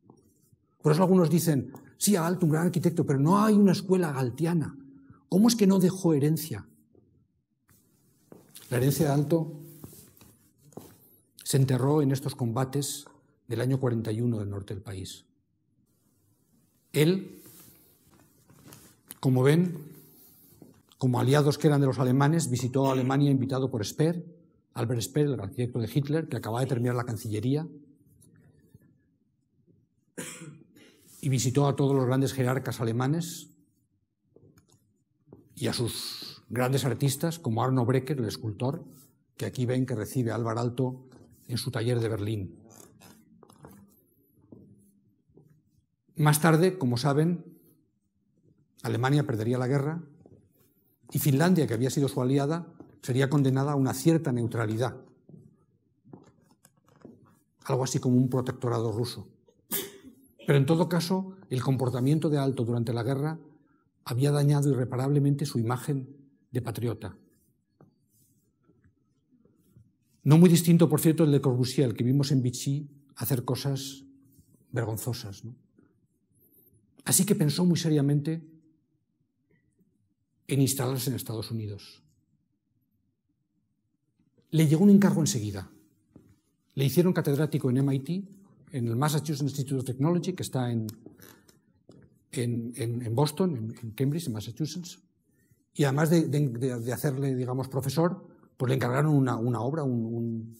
Por eso algunos dicen, sí, Alto, un gran arquitecto, pero no hay una escuela galtiana. ¿Cómo es que no dejó herencia? La herencia de Alto se enterró en estos combates del año 41 del norte del país. Él, como ven, como aliados que eran de los alemanes, visitó a Alemania invitado por Speer, Albert Speer, el arquitecto de Hitler, que acababa de terminar la Cancillería, y visitó a todos los grandes jerarcas alemanes y a sus grandes artistas, como Arno Brecker, el escultor, que aquí ven que recibe a Álvar Alto en su taller de Berlín. Más tarde, como saben, Alemania perdería la guerra y Finlandia, que había sido su aliada, sería condenada a una cierta neutralidad, algo así como un protectorado ruso. Pero en todo caso, el comportamiento de Alto durante la guerra había dañado irreparablemente su imagen de patriota. No muy distinto, por cierto, del de Corbusier, que vimos en Vichy hacer cosas vergonzosas. Así que pensó muy seriamente en instalarse en Estados Unidos. Le llegó un encargo enseguida. Le hicieron catedrático en MIT, en el Massachusetts Institute of Technology, que está en, en, en, Boston, en, Cambridge, en Massachusetts. Y además de, hacerle, digamos, profesor, pues le encargaron una, obra, un,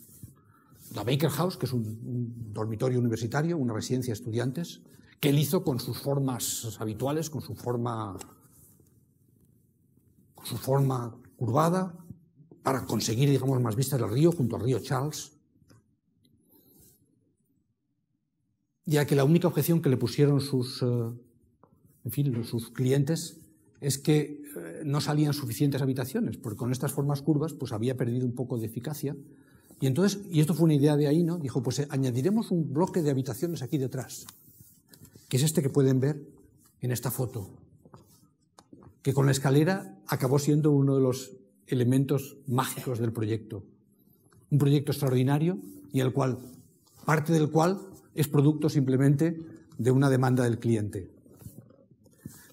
la Baker House, que es un dormitorio universitario, una residencia de estudiantes, que él hizo con sus formas habituales, con su forma su forma curvada para conseguir, digamos, más vistas del río junto al río Charles. Ya que la única objeción que le pusieron sus, eh, en fin, sus clientes es que eh, no salían suficientes habitaciones, porque con estas formas curvas pues había perdido un poco de eficacia. Y entonces, y esto fue una idea de ahí, ¿no? Dijo, pues eh, añadiremos un bloque de habitaciones aquí detrás, que es este que pueden ver en esta foto que con la escalera acabó siendo uno de los elementos mágicos del proyecto. Un proyecto extraordinario y el cual, parte del cual es producto simplemente de una demanda del cliente.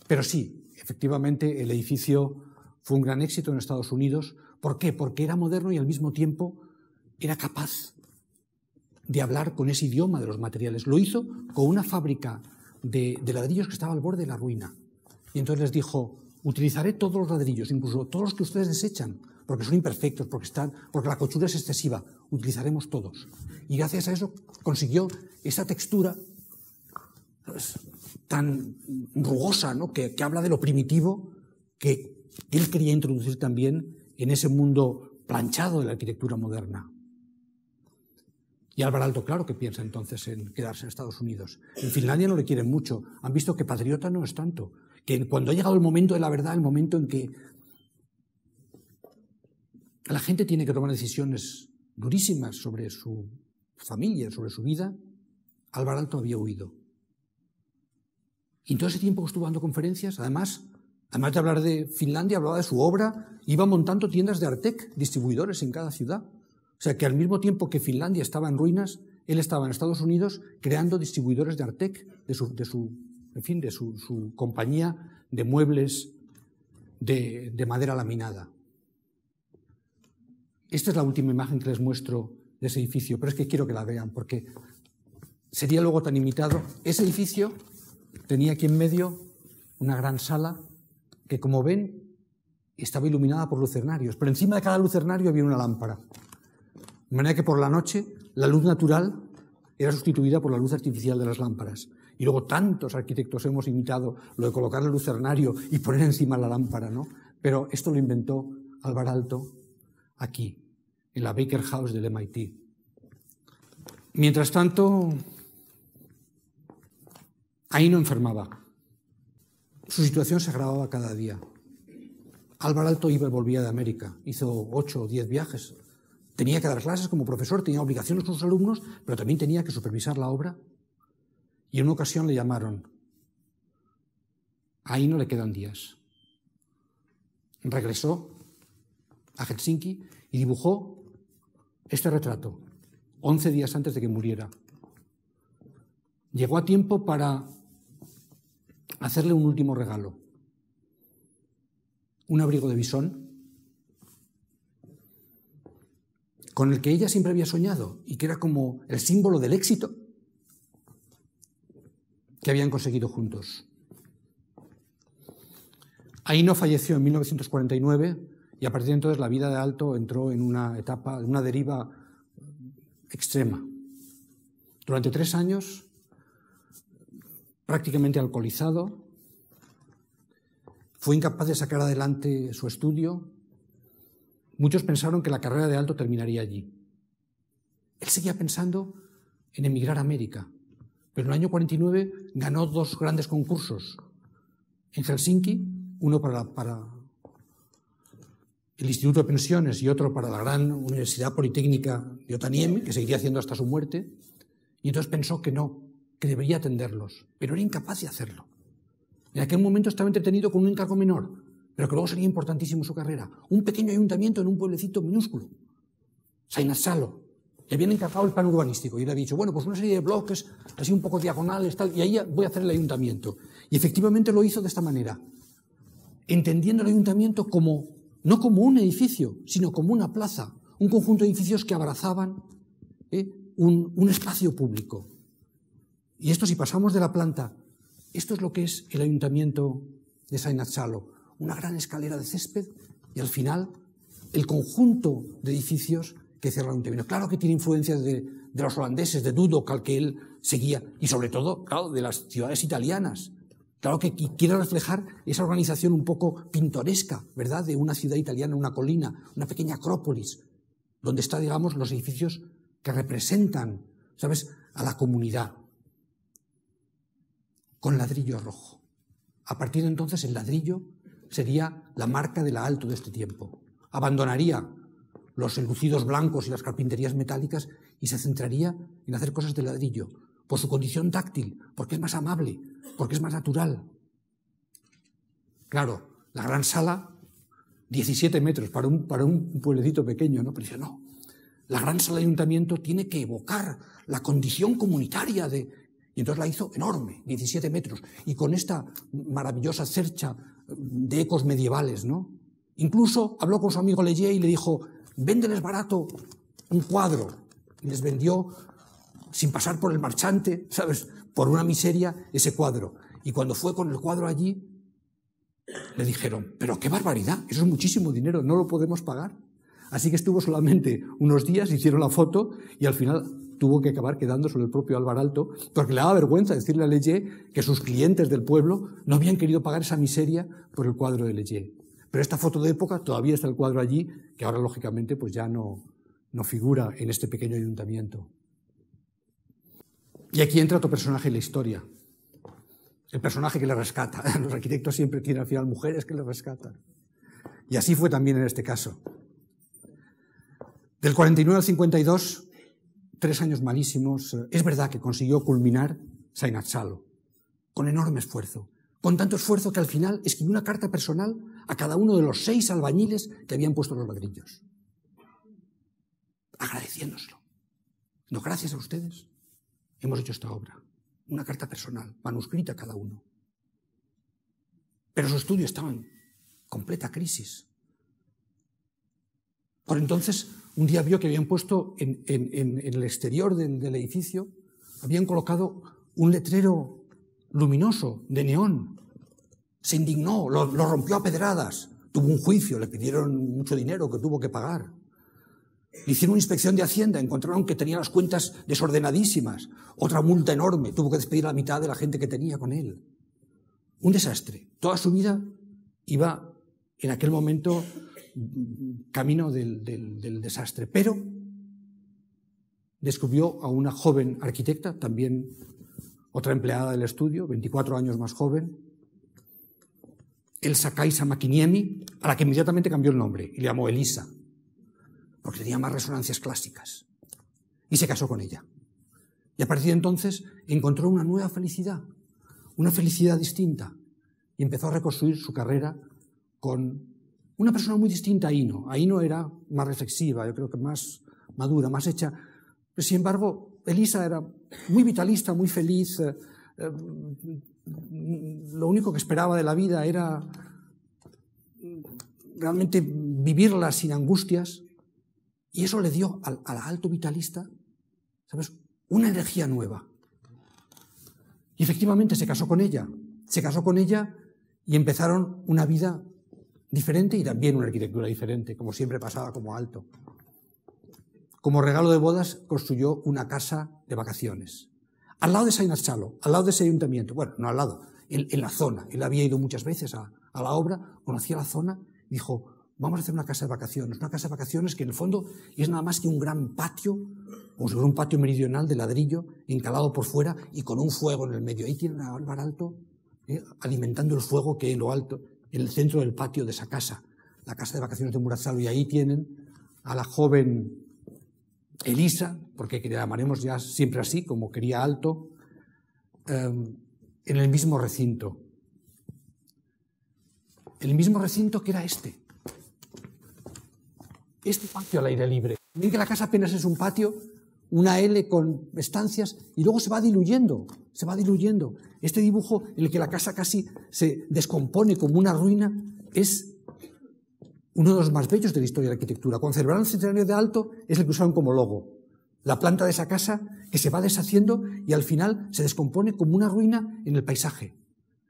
Pero sí, efectivamente, el edificio fue un gran éxito en Estados Unidos. ¿Por qué? Porque era moderno y al mismo tiempo era capaz de hablar con ese idioma de los materiales. Lo hizo con una fábrica de, ladrillos que estaba al borde de la ruina. Y entonces les dijo, Utilizaré todos los ladrillos, incluso todos los que ustedes desechan, porque son imperfectos, porque, están, porque la cochura es excesiva. Utilizaremos todos. Y gracias a eso consiguió esa textura pues, tan rugosa, ¿no? que, habla de lo primitivo que él quería introducir también en ese mundo planchado de la arquitectura moderna. Y Alto, claro que piensa entonces en quedarse en Estados Unidos. En Finlandia no le quieren mucho. Han visto que patriota no es tanto que cuando ha llegado el momento de la verdad, el momento en que la gente tiene que tomar decisiones durísimas sobre su familia, sobre su vida, Alto había huido. Y todo ese tiempo estuvo dando conferencias, además, además de hablar de Finlandia, hablaba de su obra, iba montando tiendas de Artec, distribuidores en cada ciudad. O sea que al mismo tiempo que Finlandia estaba en ruinas, él estaba en Estados Unidos creando distribuidores de Artec, de su, de su en fin, de su, compañía de muebles de, de madera laminada. Esta es la última imagen que les muestro de ese edificio, pero es que quiero que la vean porque sería luego tan imitado. Ese edificio tenía aquí en medio una gran sala que, como ven, estaba iluminada por lucernarios, pero encima de cada lucernario había una lámpara. De manera que por la noche la luz natural era sustituida por la luz artificial de las lámparas. Y luego tantos arquitectos hemos imitado lo de colocar el lucernario y poner encima la lámpara, ¿no? Pero esto lo inventó Álvaro Alto aquí, en la Baker House del MIT. Mientras tanto, ahí no enfermaba. Su situación se agravaba cada día. Álvaro Alto iba y volvía de América. Hizo ocho o diez viajes. Tenía que dar clases como profesor, tenía obligaciones con sus alumnos, pero también tenía que supervisar la obra y en una ocasión le llamaron. Ahí no le quedan días. Regresó a Helsinki y dibujó este retrato, 11 días antes de que muriera. Llegó a tiempo para hacerle un último regalo. Un abrigo de visón con el que ella siempre había soñado y que era como el símbolo del éxito que habían conseguido juntos. no falleció en 1949 y a partir de entonces la vida de Alto entró en una etapa, en una deriva extrema. Durante tres años, prácticamente alcoholizado, fue incapaz de sacar adelante su estudio. Muchos pensaron que la carrera de Alto terminaría allí. Él seguía pensando en emigrar a América, pero en el año 49 ganó dos grandes concursos. En Helsinki, uno para, el Instituto de Pensiones y otro para la gran Universidad Politécnica de Otaniemi, que seguiría haciendo hasta su muerte. Y entonces pensó que no, que debería atenderlos, pero era incapaz de hacerlo. En aquel momento estaba entretenido con un encargo menor, pero que luego sería importantísimo su carrera. Un pequeño ayuntamiento en un pueblecito minúsculo, Sainasalo. Le habían encajado el plan urbanístico. Y le había dicho, bueno, pues una serie de bloques así un poco diagonales, tal, y ahí voy a hacer el ayuntamiento. Y efectivamente lo hizo de esta manera, entendiendo el ayuntamiento como, no como un edificio, sino como una plaza, un conjunto de edificios que abrazaban ¿eh? un, espacio público. Y esto si pasamos de la planta, esto es lo que es el ayuntamiento de Sainazzalo, una gran escalera de césped y al final el conjunto de edificios que cerraron un término. Claro que tiene influencia de, los holandeses, de dudo al que él seguía, y sobre todo, claro, de las ciudades italianas. Claro que quiere reflejar esa organización un poco pintoresca, ¿verdad? De una ciudad italiana, una colina, una pequeña acrópolis, donde están, digamos, los edificios que representan, ¿sabes?, a la comunidad. Con ladrillo rojo. A partir de entonces, el ladrillo sería la marca de la alto de este tiempo. Abandonaría los enlucidos blancos y las carpinterías metálicas y se centraría en hacer cosas de ladrillo, por su condición táctil, porque es más amable, porque es más natural. Claro, la gran sala, 17 metros para un, para un pueblecito pequeño, ¿no? Pero dice, no, la gran sala de ayuntamiento tiene que evocar la condición comunitaria de... Y entonces la hizo enorme, 17 metros, y con esta maravillosa cercha de ecos medievales, ¿no? Incluso habló con su amigo Leyer y le dijo, véndeles barato un cuadro. Y les vendió, sin pasar por el marchante, ¿sabes? Por una miseria, ese cuadro. Y cuando fue con el cuadro allí, le dijeron, pero qué barbaridad, eso es muchísimo dinero, no lo podemos pagar. Así que estuvo solamente unos días, hicieron la foto y al final tuvo que acabar quedando sobre el propio Álvaro porque le daba vergüenza decirle a Leyé que sus clientes del pueblo no habían querido pagar esa miseria por el cuadro de Leyé. Pero esta foto de época todavía está el cuadro allí, que ahora lógicamente pues ya no, no figura en este pequeño ayuntamiento. Y aquí entra otro personaje en la historia, el personaje que le rescata. Los arquitectos siempre tienen al final mujeres que le rescatan. Y así fue también en este caso. Del 49 al 52, tres años malísimos, eh, es verdad que consiguió culminar Salo. con enorme esfuerzo, con tanto esfuerzo que al final escribió una carta personal a cada uno de los seis albañiles que habían puesto los ladrillos. Agradeciéndoslo. No, gracias a ustedes hemos hecho esta obra. Una carta personal, manuscrita a cada uno. Pero su estudio estaba en completa crisis. Por entonces, un día vio que habían puesto en, el exterior del edificio, habían colocado un letrero luminoso de neón se indignó, lo, rompió a pedradas, tuvo un juicio, le pidieron mucho dinero que tuvo que pagar. hicieron una inspección de Hacienda, encontraron que tenía las cuentas desordenadísimas, otra multa enorme, tuvo que despedir la mitad de la gente que tenía con él. Un desastre. Toda su vida iba en aquel momento camino del, del desastre, pero descubrió a una joven arquitecta, también otra empleada del estudio, 24 años más joven, Elsa Kaisa Makiniemi, a la que inmediatamente cambió el nombre y le llamó Elisa, porque tenía más resonancias clásicas. Y se casó con ella. Y a partir de entonces encontró una nueva felicidad, una felicidad distinta, y empezó a reconstruir su carrera con una persona muy distinta a Ino. A Ino era más reflexiva, yo creo que más madura, más hecha. sin embargo, Elisa era muy vitalista, muy feliz, eh, eh, lo único que esperaba de la vida era realmente vivirla sin angustias. Y eso le dio al, al alto vitalista, ¿sabes? Una energía nueva. Y efectivamente se casó con ella. Se casó con ella y empezaron una vida diferente y también una arquitectura diferente, como siempre pasaba como alto. Como regalo de bodas construyó una casa de vacaciones. Al lado de Chalo, al lado de ese ayuntamiento, bueno, no al lado, en, la zona. Él había ido muchas veces a, la obra, conocía la zona, dijo, vamos a hacer una casa de vacaciones. Una casa de vacaciones que en el fondo es nada más que un gran patio, o sobre un patio meridional de ladrillo, encalado por fuera y con un fuego en el medio. Ahí tienen a Álvaro Alto ¿eh? alimentando el fuego que en lo alto, en el centro del patio de esa casa, la casa de vacaciones de Murazalo. Y ahí tienen a la joven Elisa, porque le llamaremos ya siempre así, como quería Alto, em, en el mismo recinto. El mismo recinto que era este. Este patio al aire libre. Miren que la casa apenas es un patio, una L con estancias, y luego se va diluyendo, se va diluyendo. Este dibujo en el que la casa casi se descompone como una ruina es uno de los más bellos de la historia de la arquitectura. Cuando celebraron el centenario de Alto es el que usaron como logo. La planta de esa casa que se va deshaciendo y al final se descompone como una ruina en el paisaje.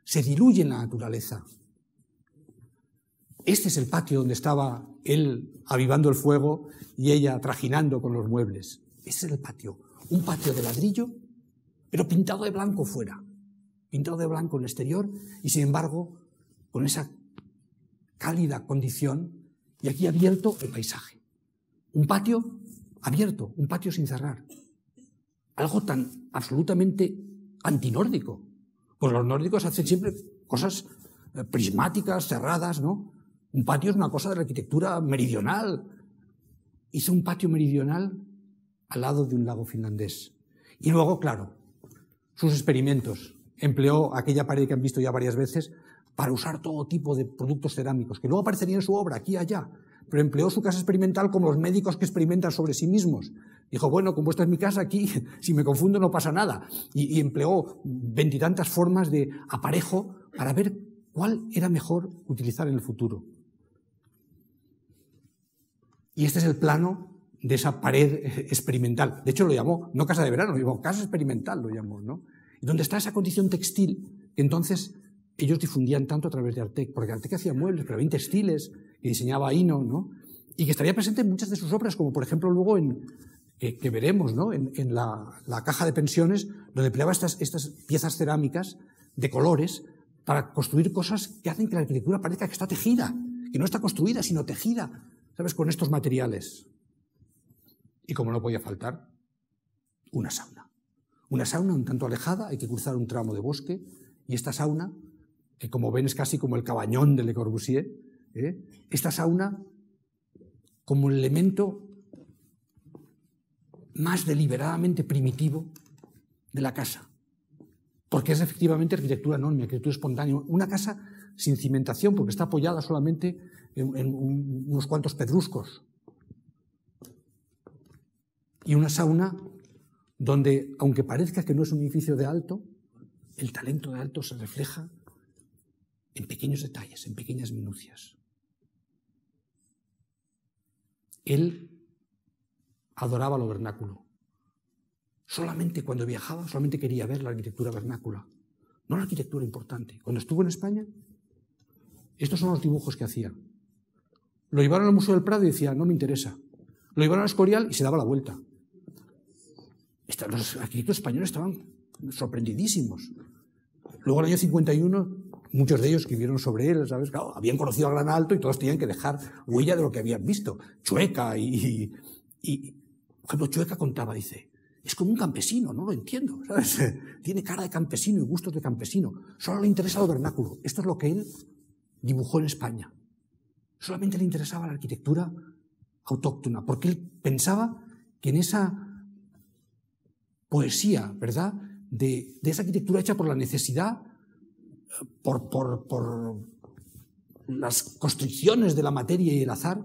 Se diluye en la naturaleza. Este es el patio donde estaba él avivando el fuego y ella trajinando con los muebles. es el patio. Un patio de ladrillo, pero pintado de blanco fuera. Pintado de blanco en el exterior y sin embargo con esa cálida condición y aquí abierto el paisaje. Un patio abierto, un patio sin cerrar. Algo tan absolutamente antinórdico. Pues los nórdicos hacen siempre cosas eh, prismáticas, cerradas, ¿no? Un patio es una cosa de la arquitectura meridional. Hizo un patio meridional al lado de un lago finlandés. Y luego, claro, sus experimentos. Empleó aquella pared que han visto ya varias veces para usar todo tipo de productos cerámicos, que no aparecerían en su obra, aquí y allá, pero empleó su casa experimental como los médicos que experimentan sobre sí mismos. Dijo, bueno, como esta es mi casa aquí, si me confundo no pasa nada. Y, empleó veintitantas formas de aparejo para ver cuál era mejor utilizar en el futuro. Y este es el plano de esa pared eh, experimental. De hecho, lo llamó, no casa de verano, lo llamó casa experimental, lo llamó, ¿no? Donde está esa condición textil que entonces ellos difundían tanto a través de Artec, porque Artec hacía muebles, pero había textiles, que diseñaba Hino, ¿no? Y que estaría presente en muchas de sus obras, como por ejemplo luego en, que, veremos, ¿no? En, la, caja de pensiones, donde empleaba estas, estas piezas cerámicas de colores para construir cosas que hacen que la arquitectura parezca que está tejida, que no está construida, sino tejida, ¿sabes? Con estos materiales. Y como no podía faltar, una sauna. Una sauna un tanto alejada, hay que cruzar un tramo de bosque, y esta sauna que eh, como ven es casi como el cabañón de Le Corbusier, ¿eh? esta sauna como el elemento más deliberadamente primitivo de la casa, porque es efectivamente arquitectura enorme, arquitectura espontánea, una casa sin cimentación porque está apoyada solamente en, unos cuantos pedruscos y una sauna donde, aunque parezca que no es un edificio de alto, el talento de alto se refleja en pequeños detalles, en pequeñas minucias. Él adoraba lo vernáculo. Solamente cuando viajaba, solamente quería ver la arquitectura vernácula, no la arquitectura importante. Cuando estuvo en España, estos son los dibujos que hacía. Lo llevaron al Museo del Prado y decía, no me interesa. Lo llevaron al Escorial y se daba la vuelta. Los arquitectos españoles estaban sorprendidísimos. Luego, en el año 51, muchos de ellos escribieron sobre él, ¿sabes? habían conocido a Gran Alto y todos tenían que dejar huella de lo que habían visto. Chueca y, por ejemplo, Chueca contaba, dice, es como un campesino, no lo entiendo, Tiene cara de campesino y gustos de campesino. Solo le interesa lo vernáculo. Esto es lo que él dibujó en España. Solamente le interesaba la arquitectura autóctona, porque él pensaba que en esa poesía, ¿verdad? de esa arquitectura hecha por la necesidad por, las constricciones de la materia y el azar,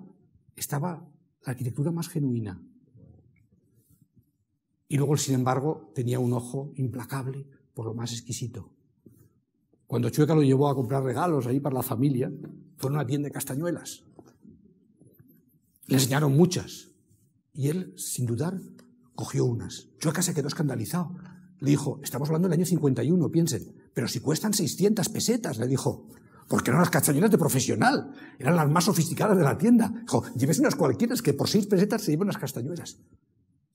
estaba la arquitectura más genuina. Y luego, sin embargo, tenía un ojo implacable por lo más exquisito. Cuando Chueca lo llevó a comprar regalos ahí para la familia, fue a una tienda de castañuelas. Le enseñaron muchas. Y él, sin dudar, cogió unas. Chueca se quedó escandalizado. Le dijo, estamos hablando del año 51, piensen, pero si cuestan 600 pesetas, le dijo, porque eran las castañuelas de profesional, eran las más sofisticadas de la tienda. Dijo, llévese unas cualquiera, que por 6 pesetas se llevan unas castañuelas.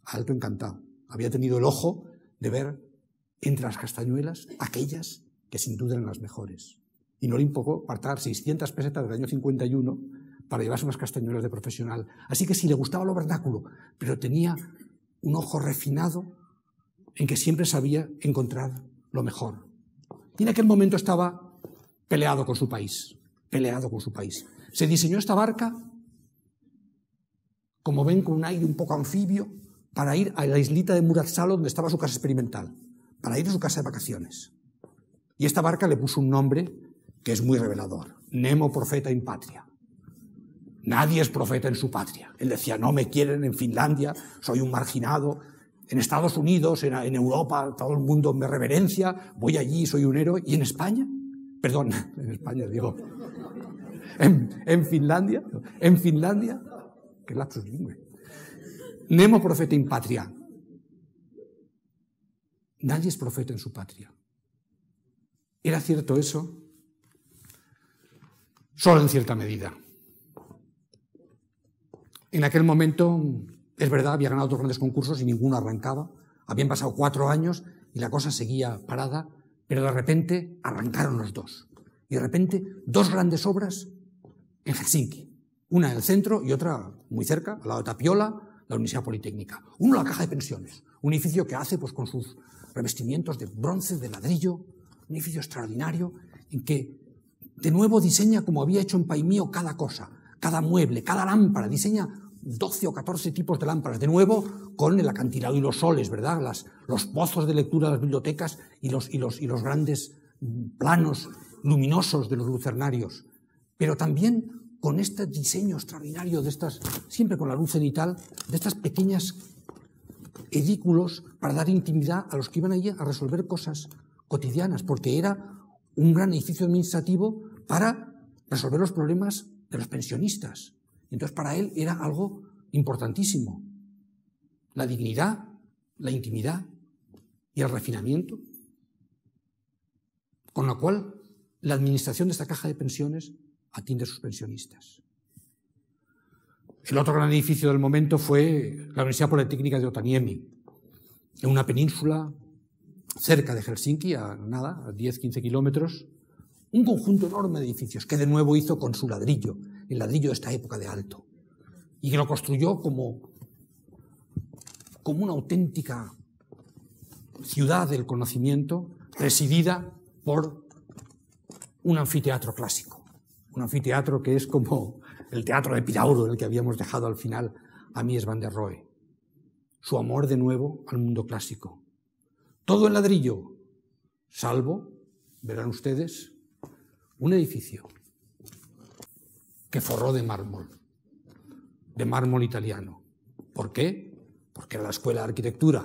Alto encantado. Había tenido el ojo de ver entre las castañuelas aquellas que sin duda eran las mejores. Y no le importó apartar 600 pesetas del año 51 para llevarse unas castañuelas de profesional. Así que si le gustaba lo vernáculo, pero tenía un ojo refinado en que siempre sabía encontrar lo mejor y en aquel momento estaba peleado con su país, peleado con su país. Se diseñó esta barca, como ven, con un aire un poco anfibio, para ir a la islita de Muratsalo, donde estaba su casa experimental, para ir a su casa de vacaciones. Y esta barca le puso un nombre que es muy revelador, Nemo Profeta in Patria. Nadie es profeta en su patria. Él decía, no me quieren en Finlandia, soy un marginado, en Estados Unidos, en, Europa, todo el mundo me reverencia, voy allí, soy un héroe. ¿Y en España? Perdón, en España digo. En, en Finlandia, en Finlandia, que lapsus lingüe. Nemo profeta in patria. Nadie es profeta en su patria. ¿Era cierto eso? Solo en cierta medida. En aquel momento es verdad, había ganado dos grandes concursos y ninguno arrancaba. Habían pasado cuatro años y la cosa seguía parada, pero de repente arrancaron los dos. Y de repente dos grandes obras en Helsinki. Una en el centro y otra muy cerca, al lado de Tapiola, la Universidad Politécnica. Uno la Caja de Pensiones, un edificio que hace pues, con sus revestimientos de bronce, de ladrillo, un edificio extraordinario en que de nuevo diseña como había hecho en Paimío cada cosa, cada mueble, cada lámpara, diseña 12 o 14 tipos de lámparas, de nuevo con el acantilado y los soles, ¿verdad? Las, los pozos de lectura de las bibliotecas y los, y, los, grandes mm, planos luminosos de los lucernarios, pero también con este diseño extraordinario de estas, siempre con la luz cenital, de estas pequeñas edículos para dar intimidad a los que iban allí a resolver cosas cotidianas, porque era un gran edificio administrativo para resolver los problemas de los pensionistas, entonces para él era algo importantísimo. La dignidad, la intimidad y el refinamiento. Con lo cual, la administración de esta caja de pensiones atiende a sus pensionistas. El otro gran edificio del momento fue la Universidad Politécnica de Otaniemi, en una península cerca de Helsinki, a nada, a 10-15 kilómetros, un conjunto enorme de edificios que de nuevo hizo con su ladrillo, el ladrillo de esta época de alto. Y que lo construyó como, como una auténtica ciudad del conocimiento presidida por un anfiteatro clásico. Un anfiteatro que es como el teatro de Pirauro, el que habíamos dejado al final a Mies van der Rohe. Su amor de nuevo al mundo clásico. Todo en ladrillo, salvo, verán ustedes, un edificio que forró de mármol, de mármol italiano. ¿Por qué? Porque era la escuela de arquitectura.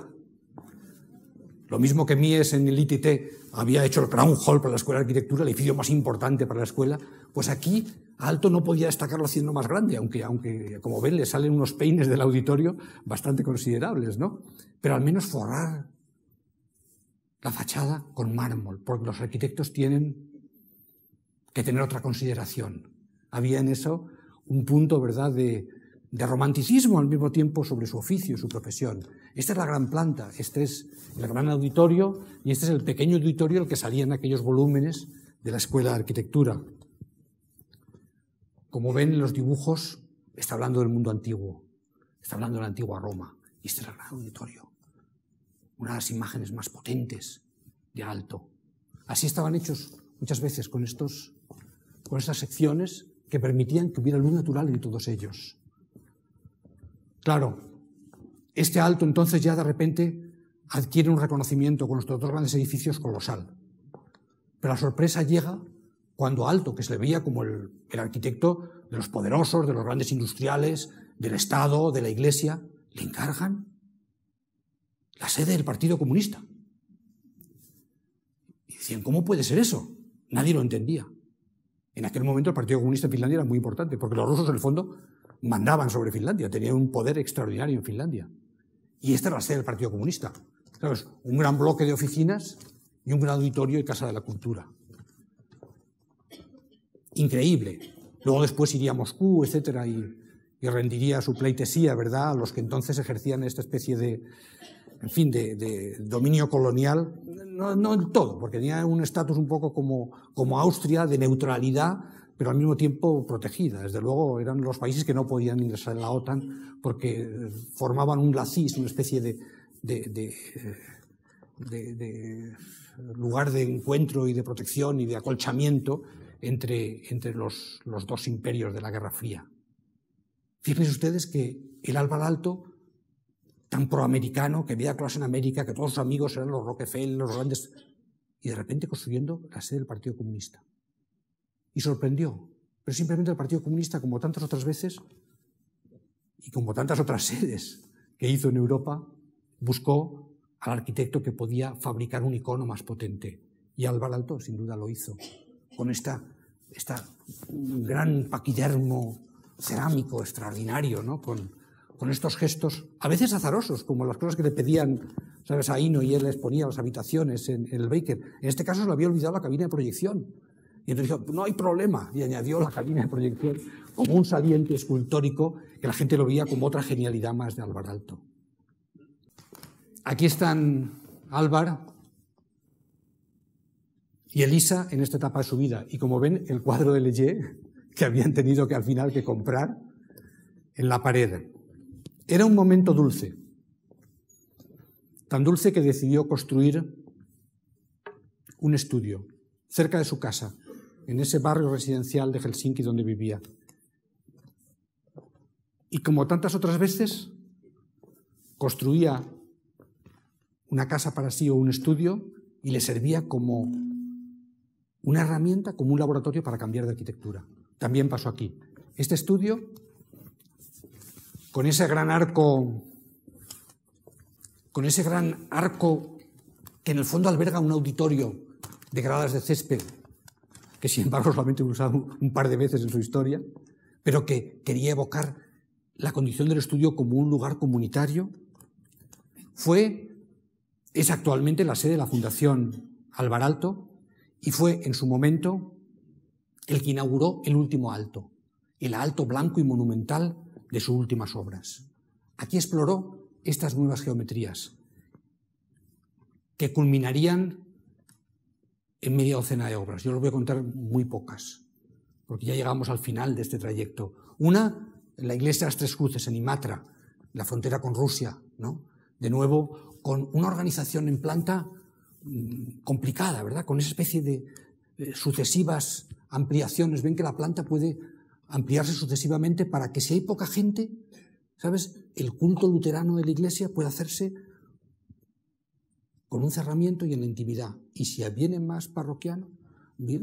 Lo mismo que Mies en el ITT había hecho el Crown Hall para la escuela de arquitectura, el edificio más importante para la escuela, pues aquí Alto no podía destacarlo haciendo más grande, aunque, aunque como ven le salen unos peines del auditorio bastante considerables, ¿no? Pero al menos forrar la fachada con mármol, porque los arquitectos tienen que tener otra consideración. Había en eso un punto, ¿verdad?, de, romanticismo al mismo tiempo sobre su oficio, y su profesión. Esta es la gran planta, este es el gran auditorio y este es el pequeño auditorio al que salían aquellos volúmenes de la Escuela de Arquitectura. Como ven en los dibujos, está hablando del mundo antiguo, está hablando de la antigua Roma y este es el gran auditorio. Una de las imágenes más potentes de alto. Así estaban hechos muchas veces con, estos, con estas secciones que permitían que hubiera luz natural en todos ellos. Claro, este alto entonces ya de repente adquiere un reconocimiento con nuestros dos grandes edificios colosal. Pero la sorpresa llega cuando Alto, que se le veía como el, el arquitecto de los poderosos, de los grandes industriales, del Estado, de la Iglesia, le encargan la sede del Partido Comunista. Y decían, ¿cómo puede ser eso? Nadie lo entendía. En aquel momento el Partido Comunista de Finlandia era muy importante, porque los rusos en el fondo mandaban sobre Finlandia, tenían un poder extraordinario en Finlandia. Y esta era la sede del Partido Comunista. ¿Sabes? Un gran bloque de oficinas y un gran auditorio y Casa de la Cultura. Increíble. Luego después iría a Moscú, etc., y, y rendiría su pleitesía, ¿verdad?, a los que entonces ejercían esta especie de, en fin, de, dominio colonial, no, en todo, porque tenía un estatus un poco como, Austria, de neutralidad, pero al mismo tiempo protegida. Desde luego eran los países que no podían ingresar en la OTAN porque eh, formaban un lacis, una especie eh, de, lugar de encuentro y de protección y de acolchamiento entre, los, dos imperios de la Guerra Fría. Fíjense ustedes que el alba Alto tan proamericano, que había clase en América, que todos sus amigos eran los Rockefeller, los grandes, y de repente construyendo la sede del Partido Comunista. Y sorprendió, pero simplemente el Partido Comunista, como tantas otras veces, y como tantas otras sedes que hizo en Europa, buscó al arquitecto que podía fabricar un icono más potente. Y Álvaro Alto, sin duda, lo hizo, con esta, esta gran paquidermo cerámico extraordinario, ¿no? con, con estos gestos, a veces azarosos, como las cosas que le pedían, ¿sabes?, a Hino y él les ponía las habitaciones en, el Baker. En este caso se lo había olvidado la cabina de proyección. Y entonces dijo, no hay problema, y añadió la cabina de proyección como un saliente escultórico que la gente lo veía como otra genialidad más de Álvaro Alto. Aquí están Álvaro y Elisa en esta etapa de su vida. Y como ven, el cuadro de Leyé que habían tenido que al final que comprar en la pared. Era un momento dulce, tan dulce que decidió construir un estudio cerca de su casa, en ese barrio residencial de Helsinki donde vivía. Y como tantas otras veces, construía una casa para sí o un estudio y le servía como una herramienta, como un laboratorio para cambiar de arquitectura. También pasó aquí. Este estudio con ese gran arco, con ese gran arco que en el fondo alberga un auditorio de gradas de césped, que sin embargo solamente usado un par de veces en su historia, pero que quería evocar la condición del estudio como un lugar comunitario, fue, es actualmente la sede de la Fundación Alvaralto y fue en su momento el que inauguró el último alto, el alto blanco y monumental de sus últimas obras. Aquí exploró estas nuevas geometrías que culminarían en media docena de obras. Yo les voy a contar muy pocas, porque ya llegamos al final de este trayecto. Una, la iglesia de las Tres Cruces en Imatra, la frontera con Rusia, ¿no? De nuevo, con una organización en planta mm, complicada, ¿verdad? Con esa especie de eh, sucesivas ampliaciones. Ven que la planta puede ampliarse sucesivamente para que si hay poca gente, ¿sabes? El culto luterano de la iglesia puede hacerse con un cerramiento y en la intimidad. Y si vienen más parroquianos,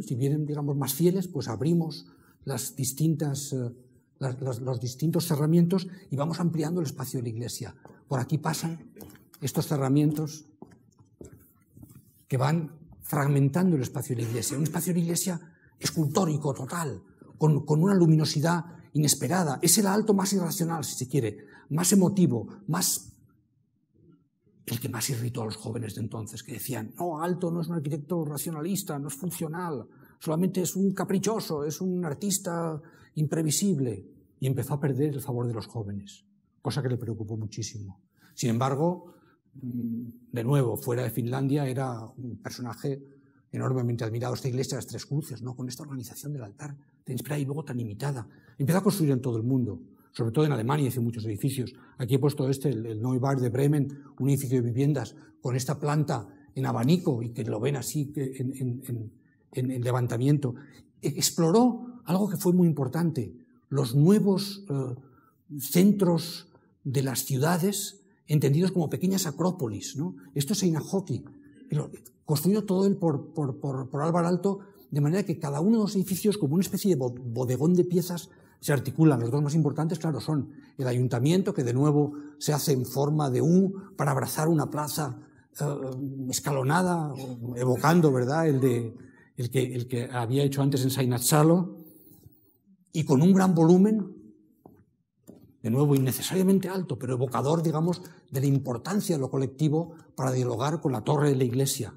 si vienen, digamos, más fieles, pues abrimos las distintas, eh, los distintos cerramientos y vamos ampliando el espacio de la iglesia. Por aquí pasan estos cerramientos que van fragmentando el espacio de la iglesia. Un espacio de la iglesia escultórico, total, con, una luminosidad inesperada. Es el alto más irracional, si se quiere, más emotivo, más el que más irritó a los jóvenes de entonces, que decían, no, Alto no es un arquitecto racionalista, no es funcional, solamente es un caprichoso, es un artista imprevisible. Y empezó a perder el favor de los jóvenes, cosa que le preocupó muchísimo. Sin embargo, de nuevo, fuera de Finlandia era un personaje enormemente admirado. Esta iglesia de las Tres Cruces, ¿no? con esta organización del altar tan inspirada y luego tan limitada. Empezó a construir en todo el mundo, sobre todo en Alemania, hace muchos edificios. Aquí he puesto este, el, Neubar de Bremen, un edificio de viviendas con esta planta en abanico y que lo ven así en, en, levantamiento. E, exploró algo que fue muy importante, los nuevos eh, centros de las ciudades entendidos como pequeñas acrópolis. ¿no? Esto es Einahoki. Construido todo él por, por, por, por Álvaro Alto de manera que cada uno de los edificios, como una especie de bodegón de piezas, se articulan. Los dos más importantes, claro, son el ayuntamiento, que de nuevo se hace en forma de U para abrazar una plaza eh, escalonada, evocando, ¿verdad?, el, de, el, que, había hecho antes en Sainazzalo, y con un gran volumen, de nuevo innecesariamente alto, pero evocador, digamos, de la importancia de lo colectivo para dialogar con la torre de la iglesia,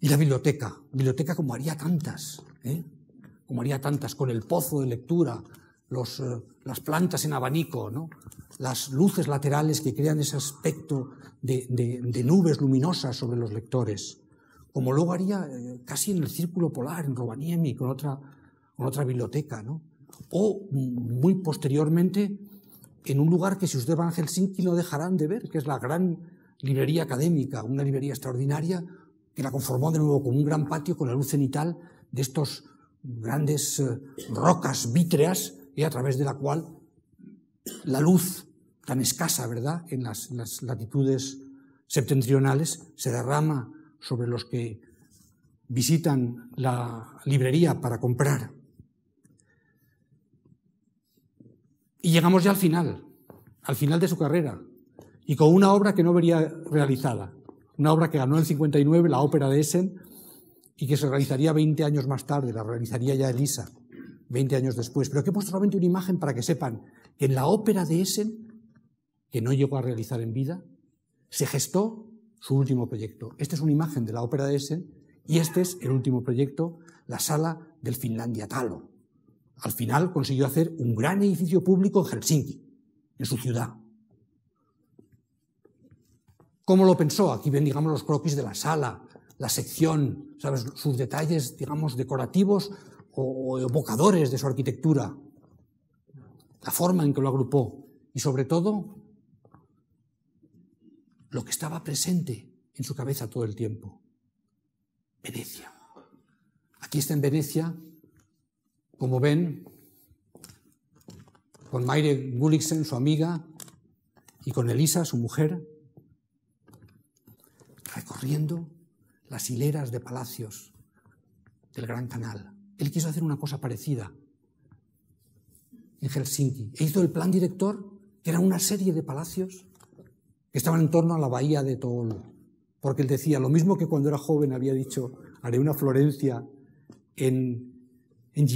y la biblioteca, biblioteca como haría tantas, ¿eh? como haría tantas, con el pozo de lectura, eh, las plantas en abanico, las luces laterales que crean ese aspecto de, nubes luminosas sobre los lectores, como luego haría eh, casi en el Círculo Polar, en Rovaniemi, con otra, biblioteca, o mm, muy posteriormente en un lugar que si usted va a Helsinki no dejarán de ver, que es la gran librería académica, una librería extraordinaria, que la conformó de nuevo con un gran patio con la luz cenital de estos grandes eh, rocas vítreas y eh, a través de la cual la luz tan escasa, ¿verdad?, en las latitudes septentrionales se derrama sobre los que visitan la librería para comprar. Y llegamos ya al final, al final de su carrera, y con una obra que no vería realizada, una obra que ganó en 59, la ópera de Essen, y que se realizaría 20 años más tarde, la realizaría ya Elisa, 20 años después. Pero aquí he puesto solamente una imagen para que sepan que en la ópera de Essen, que no llegó a realizar en vida, se gestó su último proyecto. Esta es una imagen de la ópera de Essen y este es el último proyecto, la sala del Finlandia Talo. Al final consiguió hacer un gran edificio público en Helsinki, en su ciudad. ¿Cómo lo pensó? Aquí ven, digamos, los croquis de la sala, la sección, ¿sabes? sus detalles, digamos, decorativos o, evocadores de su arquitectura, la forma en que lo agrupó y sobre todo lo que estaba presente en su cabeza todo el tiempo. Venecia. Aquí está en Venecia, como ven, con Maire Gulliksen, su amiga, y con Elisa, su mujer, recorriendo las hileras de palacios del Gran Canal. Él quiso hacer una cosa parecida en Helsinki. E hizo el plan director, que era una serie de palacios que estaban en torno a la bahía de Tool. Porque él decía, lo mismo que cuando era joven había dicho, haré una Florencia en, en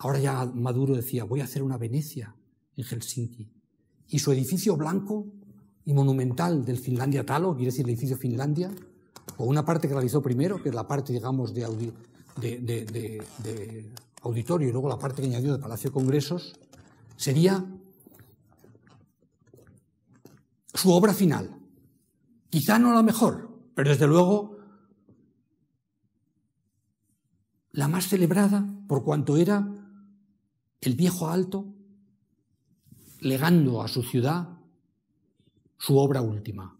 ahora ya Maduro decía, voy a hacer una Venecia en Helsinki. Y su edificio blanco y monumental del Finlandia Talo, quiere decir el edificio Finlandia, o una parte que realizó primero, que es la parte, digamos, de, de, auditorio y luego la parte que añadió de Palacio de Congresos, sería su obra final. Quizá no la mejor, pero desde luego la más celebrada por cuanto era el viejo alto legando a su ciudad su obra última.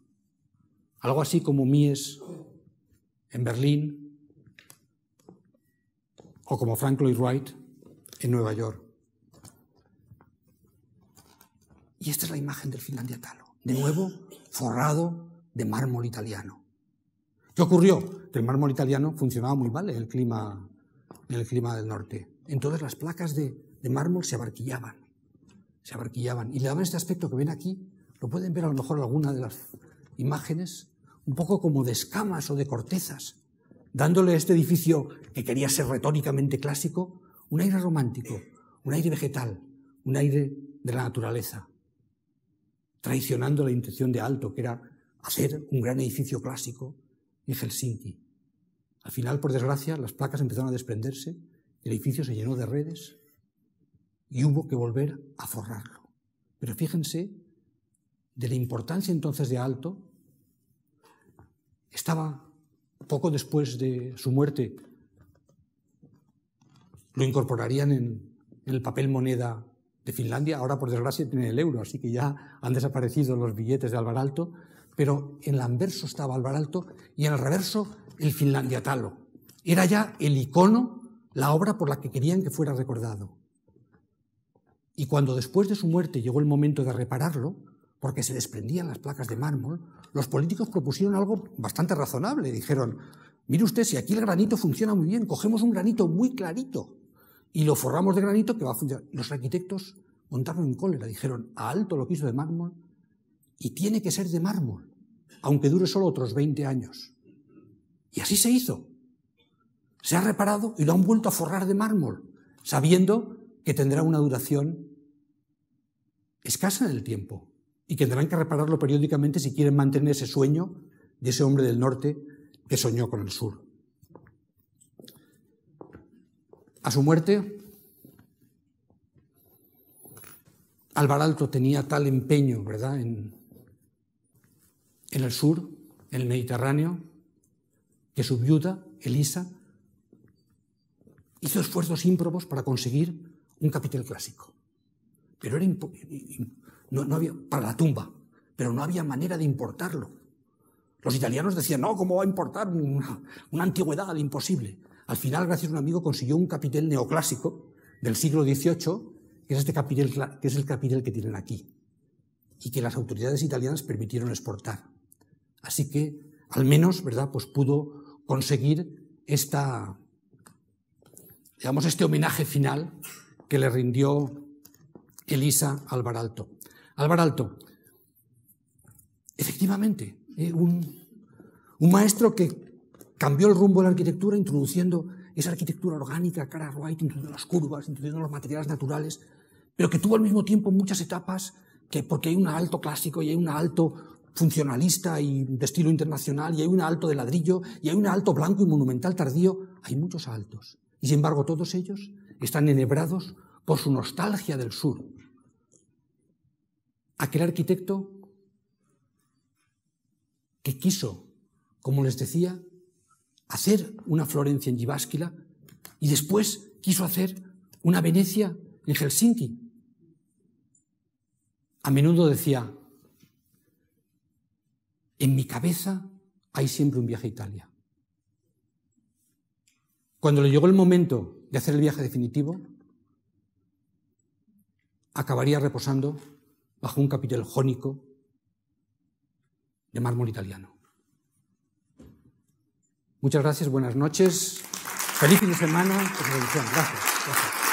Algo así como Mies en Berlín o como Frank Lloyd Wright en Nueva York. Y esta es la imagen del Finlandia Talo, de nuevo forrado de mármol italiano. ¿Qué ocurrió? Que el mármol italiano funcionaba muy mal en el clima, clima del norte. Entonces las placas de, de mármol se abarquillaban, se abarquillaban y le daban este aspecto que ven aquí lo pueden ver a lo mejor alguna de las imágenes, un poco como de escamas o de cortezas, dándole a este edificio que quería ser retóricamente clásico un aire romántico, un aire vegetal, un aire de la naturaleza, traicionando la intención de Alto, que era hacer un gran edificio clásico en Helsinki. Al final, por desgracia, las placas empezaron a desprenderse, el edificio se llenó de redes y hubo que volver a forrarlo. Pero fíjense de la importancia entonces de Alto, estaba poco después de su muerte, lo incorporarían en, el papel moneda de Finlandia. Ahora, por desgracia, tiene el euro, así que ya han desaparecido los billetes de Alvar Alto, pero en el anverso estaba Alvar Alto y en el reverso el Finlandia Talo. Era ya el icono, la obra por la que querían que fuera recordado. Y cuando después de su muerte llegó el momento de repararlo, porque se desprendían las placas de mármol, los políticos propusieron algo bastante razonable. Dijeron, mire usted, si aquí el granito funciona muy bien, cogemos un granito muy clarito y lo forramos de granito que va a funcionar. Los arquitectos montaron en cólera, dijeron, a alto lo quiso de mármol y tiene que ser de mármol, aunque dure solo otros 20 años. Y así se hizo. Se ha reparado y lo han vuelto a forrar de mármol, sabiendo que tendrá una duración escasa en el tiempo, y que tendrán que repararlo periódicamente si quieren mantener ese sueño de ese hombre del norte que soñó con el sur. A su muerte, Alvaralto tenía tal empeño ¿verdad? En, el sur, en el Mediterráneo, que su viuda, Elisa, hizo esfuerzos ímprobos para conseguir un capitel clásico. Pero era no, había, para la tumba, pero no había manera de importarlo. Los italianos decían, no, ¿cómo va a importar una, antigüedad antigüedad? Imposible. Al final, gracias a un amigo, consiguió un capitel neoclásico del siglo XVIII, que es, este capitel, que es el capitel que tienen aquí, y que las autoridades italianas permitieron exportar. Así que, al menos, ¿verdad?, pues pudo conseguir esta, digamos, este homenaje final que le rindió Elisa Alvaralto. Álvaro Alto. Efectivamente, eh, un, maestro que cambió el rumbo de la arquitectura introduciendo esa arquitectura orgánica, cara a introduciendo las curvas, introduciendo los materiales naturales, pero que tuvo al mismo tiempo muchas etapas, que porque hay un alto clásico y hay un alto funcionalista y de estilo internacional, y hay un alto de ladrillo, y hay un alto blanco y monumental tardío, hay muchos altos. Y sin embargo, todos ellos están enhebrados por su nostalgia del sur, aquel arquitecto que quiso, como les decía, hacer una Florencia en Givásquila y después quiso hacer una Venecia en Helsinki. A menudo decía, en mi cabeza hay siempre un viaje a Italia. Cuando le llegó el momento de hacer el viaje definitivo, acabaría reposando bajo un capitel jónico de mármol italiano. Muchas gracias, buenas noches, feliz fin de semana, gracias.